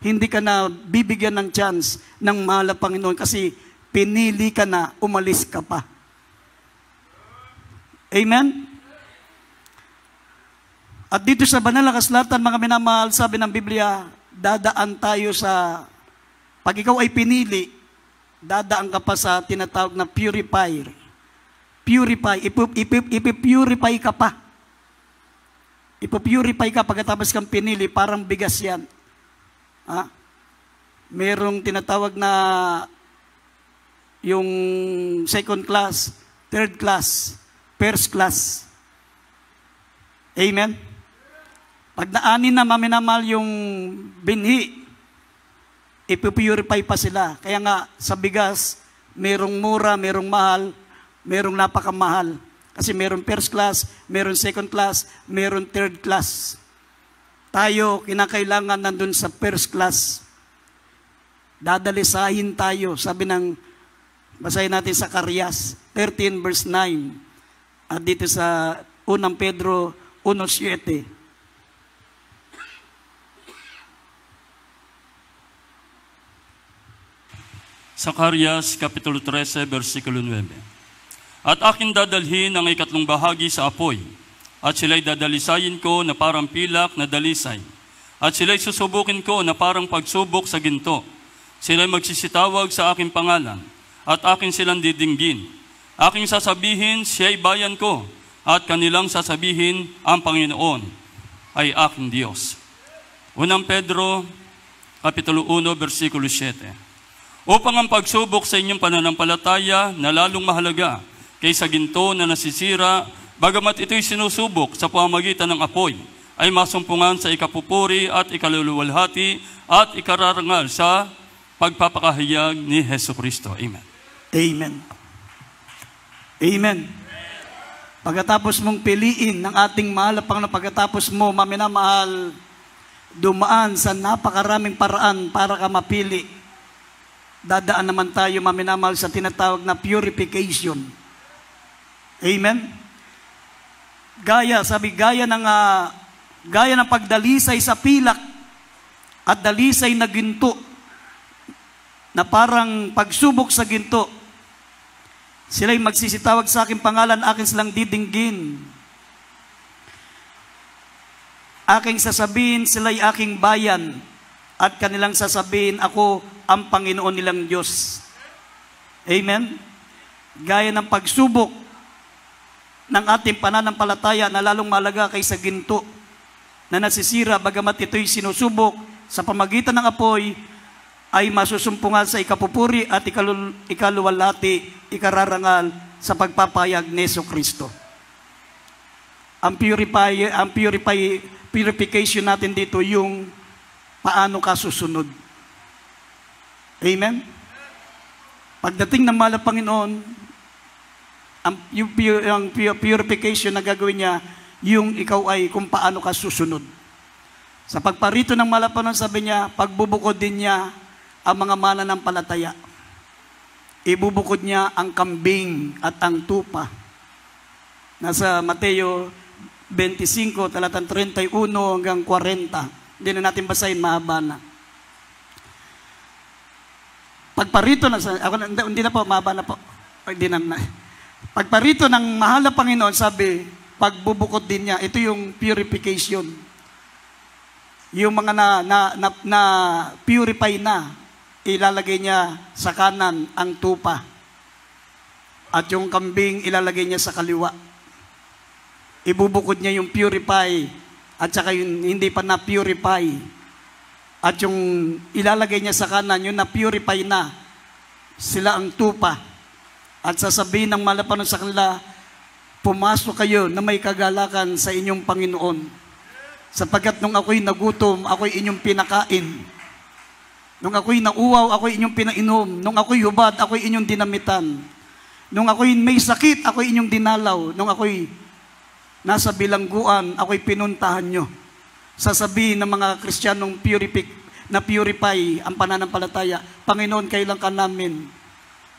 Speaker 3: hindi ka na bibigyan ng chance ng mahal na Panginoon kasi pinili ka na, umalis ka pa. Amen? At dito sa banal na kaslatan, mga minamahal, sabi ng Biblia, dadaan tayo sa, pag ikaw ay pinili, dadaan ka pa sa tinatawag na purifier. Purify, ipip, ipip, ipipurify ka pa Ipopurify ka pagkatapos kang pinili, parang bigas yan. Ha? Merong tinatawag na yung second class, third class, first class. Amen? Pag naanin na maminamal yung binhi, ipipurify pa sila. Kaya nga, sa bigas, merong mura, merong mahal, merong napakamahal. Kasi meron first class, meron second class, meron third class. Tayo, kinakailangan nandun sa first class. Dadalisahin tayo, sabi ng, basahin natin sa Karyas, 13 verse 9. At dito sa unang Pedro 1.7.
Speaker 4: Zacarías capítulo 13, versículo 9. At akin dadalhin ang ikatlong bahagi sa apoy, at sila'y dadalisayin ko na parang pilak na dalisay, at sila'y susubukin ko na parang pagsubok sa ginto. Sila'y magsisitawag sa aking pangalan, at akin silang didinggin. Aking sasabihin, siya'y bayan ko, at kanilang sasabihin, ang Panginoon ay aking Diyos. Unang Pedro, Kapitulo 1, versikulo 7. Upang ang pagsubok sa inyong pananampalataya na lalong mahalaga kaysa ginto na nasisira, bagamat ito'y sinusubok sa pamagitan ng apoy, ay masumpungan sa ikapupuri at ikaluluwalhati at ikararangal sa pagpapakahayag ni Heso Kristo. Amen. Amen. Amen.
Speaker 3: Pagkatapos mong piliin ng ating mahal pang na pagkatapos mo, maminamahal, dumaan sa napakaraming paraan para ka mapili. Dadaan naman tayo, maminamahal, sa tinatawag na purification. Amen? Gaya, sabi, gaya ng, uh, gaya ng pagdalisay sa pilak at dalisay na ginto na parang pagsubok sa ginto. Sila'y magsisitawag sa akin pangalan, akin silang didinggin. Aking sasabihin, sila'y aking bayan at kanilang sasabihin, ako ang Panginoon nilang Diyos. Amen? Gaya ng pagsubok ng ating pananampalataya na lalong malaga kaysa ginto na nasisira bagamat ito'y sinusubok sa pamagitan ng apoy ay masusumpungan sa ikapupuri at ikalul, ikaluwalati, ikararangal sa pagpapayag ni Yeso Kristo. Ang, purify, ang purify, purification natin dito yung paano ka susunod. Amen? Pagdating ng malapanginoon, ang, yung, pure, yung purification na gagawin niya, yung ikaw ay kung paano ka susunod. Sa pagparito ng malapanon, sabi niya, pagbubukod din niya ang mga mana ng palataya. Ibubukod niya ang kambing at ang tupa. Nasa Mateo 25, talatang 31 hanggang 40. Hindi na natin basahin, mahaba na. Pagparito na sa, ako, hindi na po, mahaba na po. Hindi na, na. Pagparito ng mahal na Panginoon, sabi, pagbubukod din niya, ito yung purification. Yung mga na, na, na, na purify na, ilalagay niya sa kanan ang tupa. At yung kambing, ilalagay niya sa kaliwa. Ibubukod niya yung purify at saka yung hindi pa na-purify. At yung ilalagay niya sa kanan, yung na-purify na, sila ang tupa at sasabihin ng malapanon sa kanila, pumasok kayo na may kagalakan sa inyong Panginoon. Sapagkat nung ako'y nagutom, ako'y inyong pinakain. Nung ako'y nauwaw, ako'y inyong pinainom. Nung ako'y hubad, ako'y inyong dinamitan. Nung ako'y may sakit, ako'y inyong dinalaw. Nung ako'y nasa bilangguan, ako'y pinuntahan nyo. Sasabihin ng mga Kristiyanong purific, na purify ang pananampalataya, Panginoon, kailan ka namin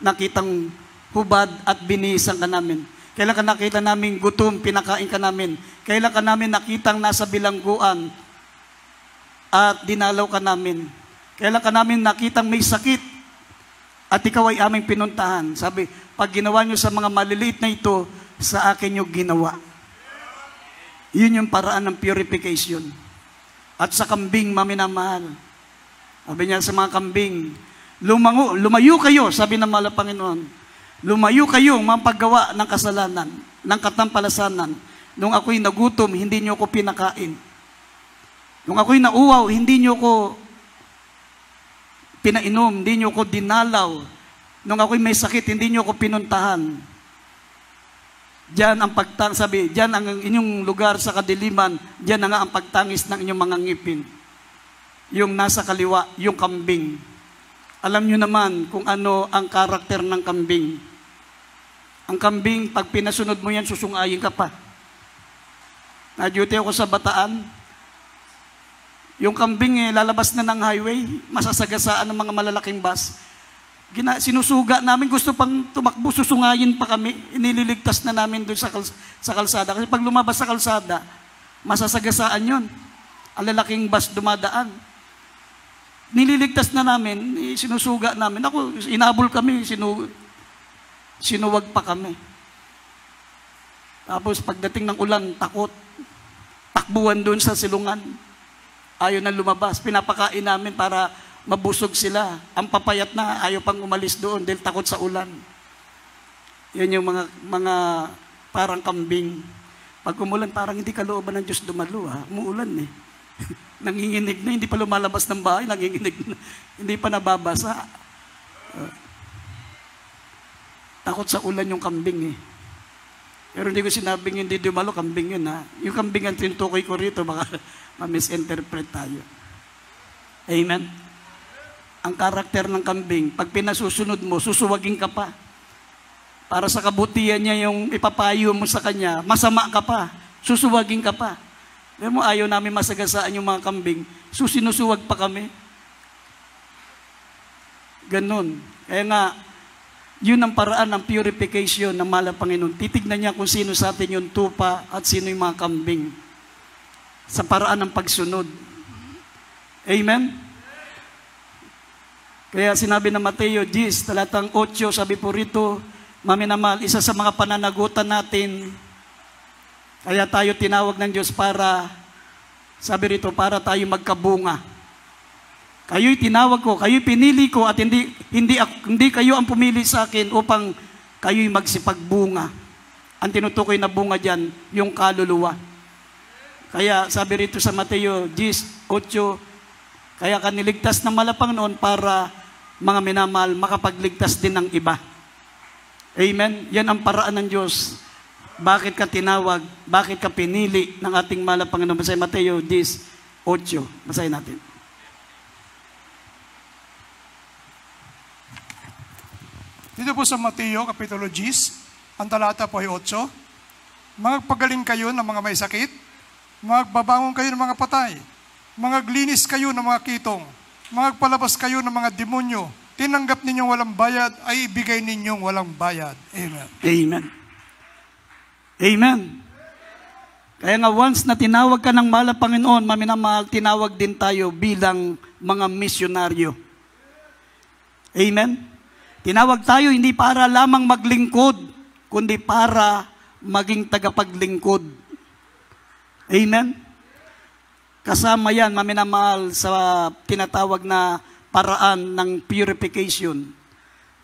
Speaker 3: nakitang hubad at binisang ka namin. Kailan ka nakita namin gutom, pinakain ka namin. Kailan ka namin nakitang nasa bilangguan at dinalaw ka namin. Kailan ka namin nakitang may sakit at ikaw ay aming pinuntahan. Sabi, pag ginawa nyo sa mga maliliit na ito, sa akin nyo ginawa. Yun yung paraan ng purification. At sa kambing, maminamahal. Sabi niya sa mga kambing, lumango, lumayo kayo, sabi ng Malapanginoon. Panginoon Lumayo kayo mampaggawa ng kasalanan, ng katampalasanan. Nung ako'y nagutom, hindi niyo ko pinakain. Nung ako'y nauwaw, hindi niyo ko pinainom, hindi niyo ko dinalaw. Nung ako'y may sakit, hindi niyo ko pinuntahan. Diyan ang pagtang sabi, diyan ang inyong lugar sa kadiliman, diyan nga ang pagtangis ng inyong mga ngipin. Yung nasa kaliwa, yung kambing. Alam niyo naman kung ano ang karakter ng kambing. Ang kambing, pag pinasunod mo yan, susungayin ka pa. Na-duty ako sa bataan. Yung kambing, eh, lalabas na ng highway, masasagasaan ng mga malalaking bus. Gina, sinusuga namin, gusto pang tumakbo, susungayin pa kami. Inililigtas na namin doon sa, kals- sa kalsada. Kasi pag lumabas sa kalsada, masasagasaan yon. Ang lalaking bus dumadaan nililigtas na namin, eh, sinusuga namin. Ako, inabol kami, sinu, Sinuwag pa kami. Tapos pagdating ng ulan, takot. Takbuhan doon sa silungan. Ayaw na lumabas. Pinapakain namin para mabusog sila. Ang papayat na, ayaw pang umalis doon dahil takot sa ulan. Yan yung mga, mga parang kambing. Pag umulan, parang hindi kalooban ng Diyos dumalo. Ha? Umuulan eh. nanginginig na, hindi pa lumalabas ng bahay, nanginginig na. hindi pa nababasa. Uh, Takot sa ulan yung kambing eh. Pero hindi ko sinabing hindi dumalo, kambing yun ha. Yung kambing ang tinutukoy ko rito, baka ma-misinterpret tayo. Amen? Ang karakter ng kambing, pag pinasusunod mo, susuwagin ka pa. Para sa kabutihan niya yung ipapayo mo sa kanya, masama ka pa, susuwagin ka pa. Pero mo, ayaw namin masagasaan yung mga kambing, susinusuwag pa kami. Ganun. Kaya nga, yun ang paraan ng purification ng malang Panginoon. Titignan niya kung sino sa atin yung tupa at sino yung mga kambing. Sa paraan ng pagsunod. Amen? Kaya sinabi ng Mateo 10, talatang 8, sabi po rito, Maminamahal, isa sa mga pananagutan natin, kaya tayo tinawag ng Diyos para, sabi rito, para tayo magkabunga. Kayo'y tinawag ko, kayo'y pinili ko at hindi, hindi, hindi kayo ang pumili sa akin upang kayo'y magsipagbunga. Ang tinutukoy na bunga dyan, yung kaluluwa. Kaya sabi rito sa Mateo 10, 8, kaya kaniligtas na malapang noon para mga minamahal makapagligtas din ng iba. Amen? Yan ang paraan ng Diyos. Bakit ka tinawag? Bakit ka pinili ng ating malapang Panginoon? Masay Mateo 10.8. 8. Masay
Speaker 2: natin. Dito po sa Mateo, Kapitulo 10, ang talata po ay 8, Magpagaling kayo ng mga may sakit, magbabangon kayo ng mga patay, magaglinis kayo ng mga kitong, magpalabas kayo ng mga demonyo, tinanggap ninyong walang bayad, ay ibigay ninyong walang bayad. Amen. Amen. Amen.
Speaker 3: Kaya nga once na tinawag ka ng mala Panginoon, maminamahal, tinawag din tayo bilang mga misyonaryo. Amen? Tinawag tayo hindi para lamang maglingkod, kundi para maging tagapaglingkod. Amen? Kasama yan, maminamahal, sa tinatawag na paraan ng purification.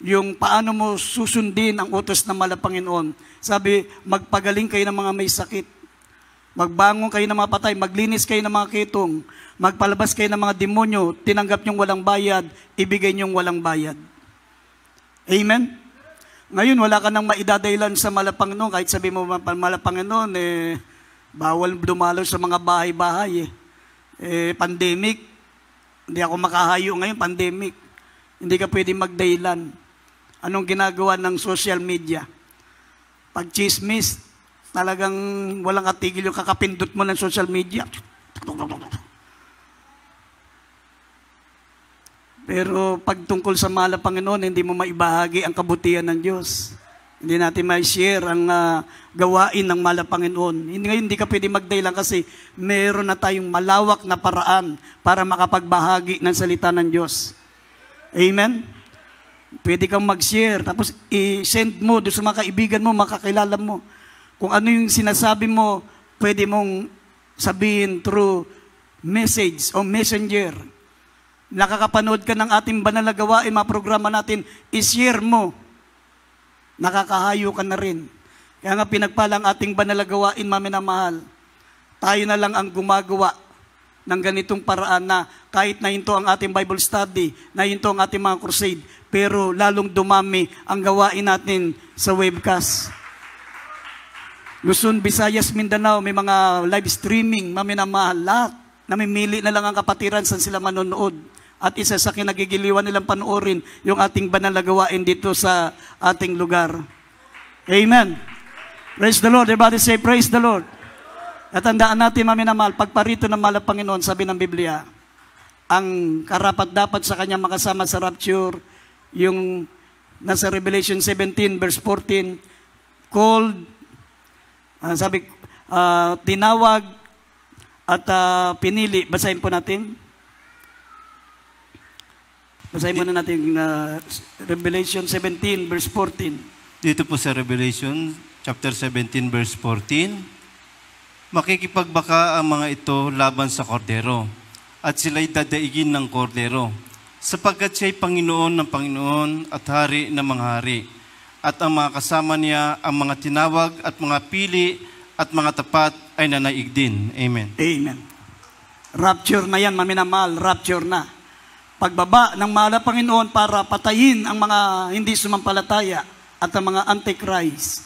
Speaker 3: Yung paano mo susundin ang utos ng malapanginoon. Sabi, magpagaling kayo ng mga may sakit. Magbangon kayo ng mga patay, maglinis kayo ng mga kitong, magpalabas kayo ng mga demonyo, tinanggap niyong walang bayad, ibigay niyong walang bayad. Amen? Ngayon, wala ka nang maidadaylan sa malapang noon. Kahit sabi mo malapang noon, eh, bawal dumalo sa mga bahay-bahay. Eh. eh, pandemic. Hindi ako makahayo ngayon, pandemic. Hindi ka pwede magdaylan. Anong ginagawa ng social media? Pag chismis, talagang walang katigil yung kakapindot mo ng social media. Pero pag tungkol sa mala, Panginoon, hindi mo maibahagi ang kabutihan ng Diyos. Hindi natin ma-share ang uh, gawain ng mala, Panginoon. Hindi, ngayon, hindi ka pwede magdailan kasi meron na tayong malawak na paraan para makapagbahagi ng salita ng Diyos. Amen? Pwede kang mag-share, tapos i-send mo doon sa mga kaibigan mo, makakilala mo. Kung ano yung sinasabi mo, pwede mong sabihin through message o messenger Nakakapanood ka ng ating banal na gawain, mga programa natin, ishare mo. Nakakahayo ka na rin. Kaya nga pinagpalang ating banal na gawain, mahal, Tayo na lang ang gumagawa ng ganitong paraan na kahit na hinto ang ating Bible study, na hinto ang ating mga crusade, pero lalong dumami ang gawain natin sa webcast. Luzon, Visayas, Mindanao, may mga live streaming, maminamahal, lahat. Namimili na lang ang kapatiran saan sila manonood. At isa sa kinagigiliwan nilang panoorin yung ating banal gawain dito sa ating lugar. Amen. Praise the Lord. Everybody say, praise the Lord. At tandaan natin, mga minamahal, pagparito ng mahal Panginoon, sabi ng Biblia, ang karapat dapat sa kanya makasama sa rapture, yung nasa Revelation 17 verse 14, called, uh, sabi, uh, tinawag at uh, pinili. Basahin po natin. Basahin muna natin na uh, Revelation
Speaker 1: 17 verse 14. Dito po sa Revelation chapter 17 verse 14, makikipagbaka ang mga ito laban sa kordero at sila'y dadaigin ng kordero sapagkat siya'y Panginoon ng Panginoon at Hari ng mga hari at ang mga kasama niya, ang mga tinawag at mga pili at mga tapat ay nanaig din. Amen. Amen. Rapture na yan,
Speaker 3: maminamahal. Rapture na pagbaba ng mahal Panginoon para patayin ang mga hindi sumampalataya at ang mga antichrist.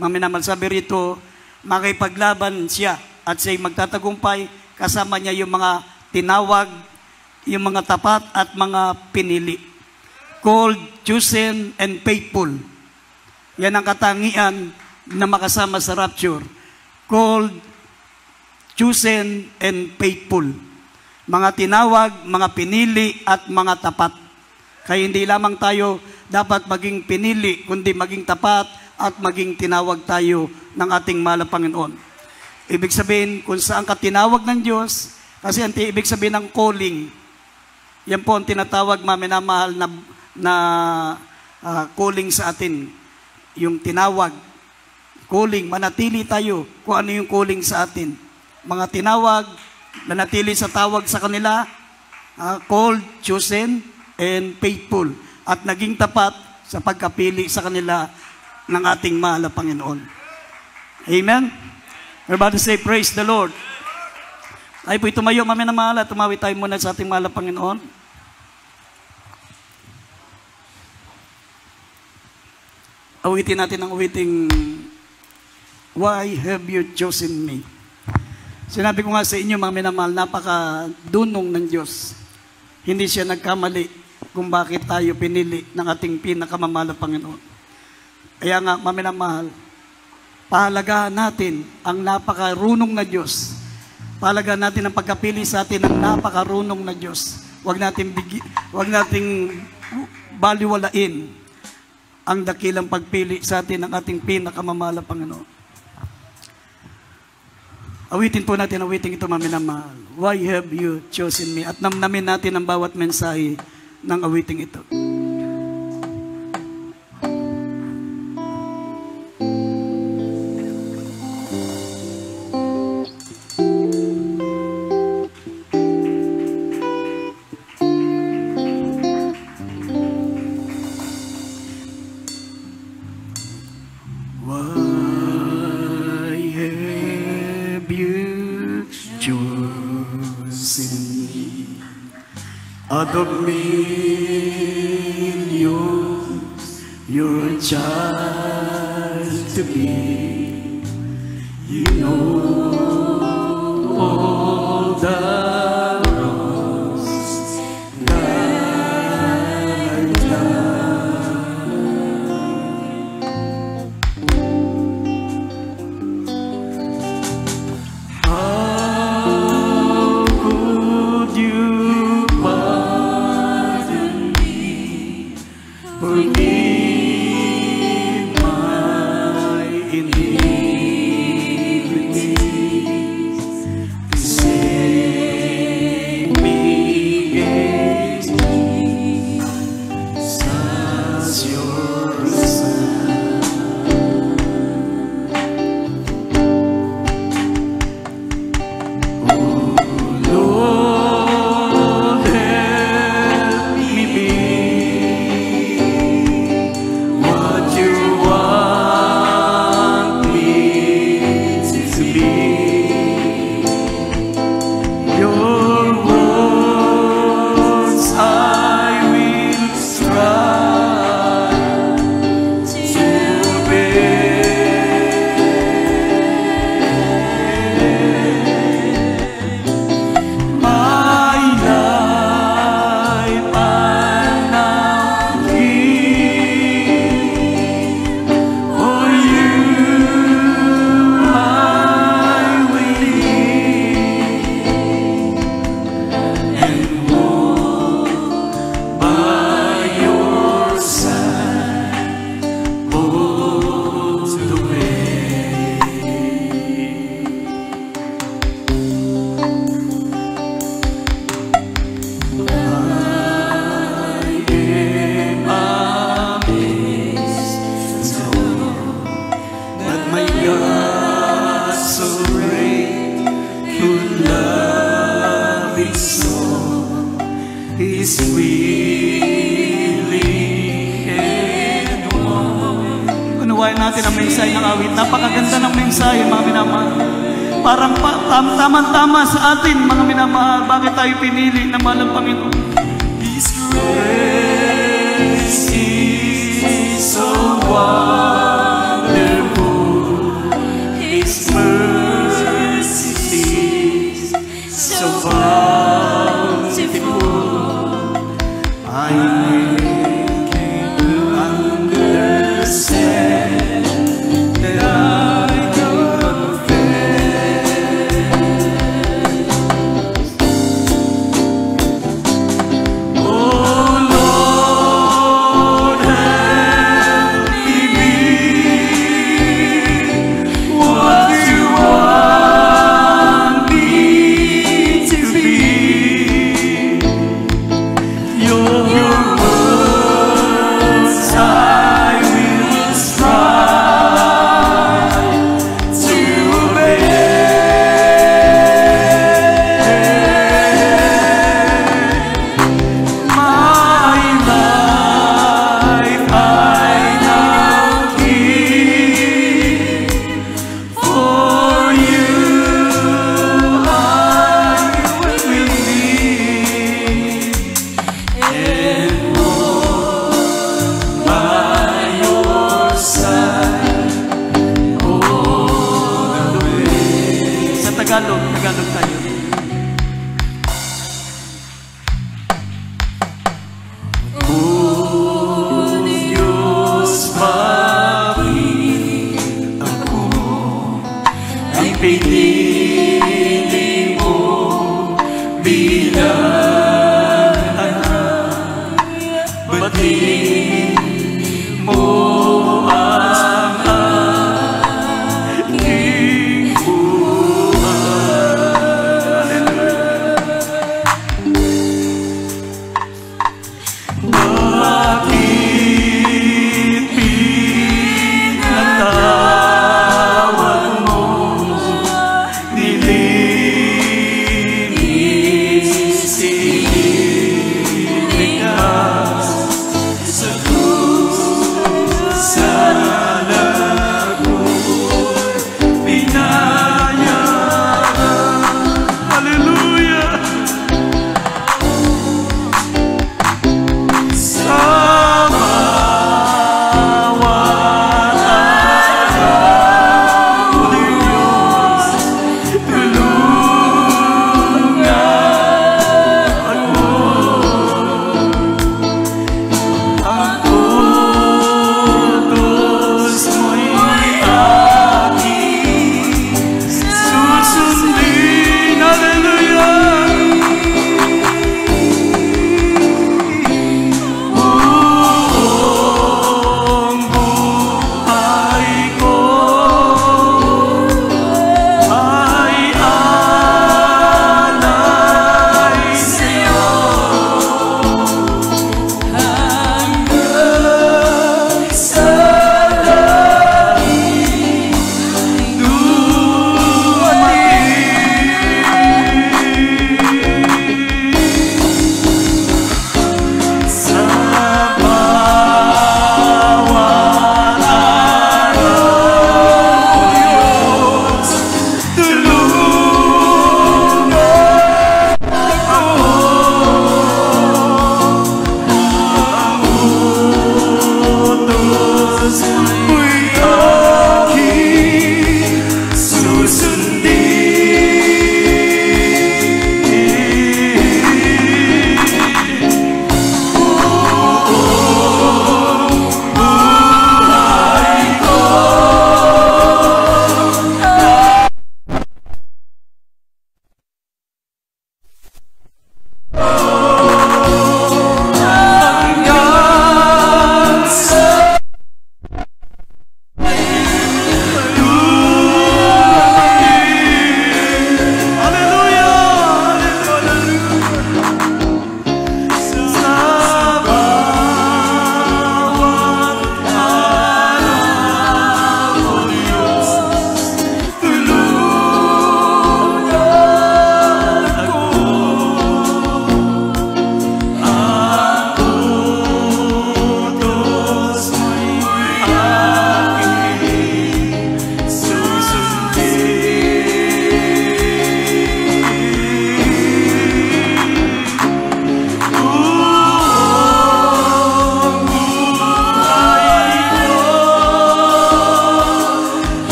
Speaker 3: Mga minamahal, sabi rito, makipaglaban siya at siya magtatagumpay kasama niya yung mga tinawag, yung mga tapat at mga pinili. Called, chosen, and faithful. Yan ang katangian na makasama sa rapture. Called, chosen, and faithful mga tinawag, mga pinili at mga tapat. Kaya hindi lamang tayo dapat maging pinili, kundi maging tapat at maging tinawag tayo ng ating mahal Panginoon. Ibig sabihin, kung saan ka tinawag ng Diyos, kasi ang ibig sabihin ng calling, yan po ang tinatawag maminamahal na, na uh, calling sa atin. Yung tinawag, calling, manatili tayo kung ano yung calling sa atin. Mga tinawag, nanatili sa tawag sa kanila, uh, ah, called, chosen, and faithful, at naging tapat sa pagkapili sa kanila ng ating mahal na Panginoon. Amen? Everybody say, praise the Lord. Ay po, tumayo mami na mahal tumawi tayo muna sa ating mahal na Panginoon. Awitin natin ang awiting, Why have you chosen me? Sinabi ko nga sa inyo, mga minamahal, napakadunong ng Diyos. Hindi siya nagkamali kung bakit tayo pinili ng ating pinakamamahal na Panginoon. Kaya nga, mga minamahal, pahalagahan natin ang napaka-runong na Diyos. Pahalagahan natin ang pagkapili sa atin ng napakarunong na Diyos. Huwag natin, bigi, huwag natin baliwalain ang dakilang pagpili sa atin ng ating pinakamamahal na Panginoon. Awitin po natin, awitin ito, mami na mahal. Why have you chosen me? At namnamin natin ang bawat mensahe ng awiting ito.
Speaker 5: I don't mean you, you're a child to be.
Speaker 3: atin, mga minamahal, bakit tayo pinili
Speaker 5: na malang Panginoon?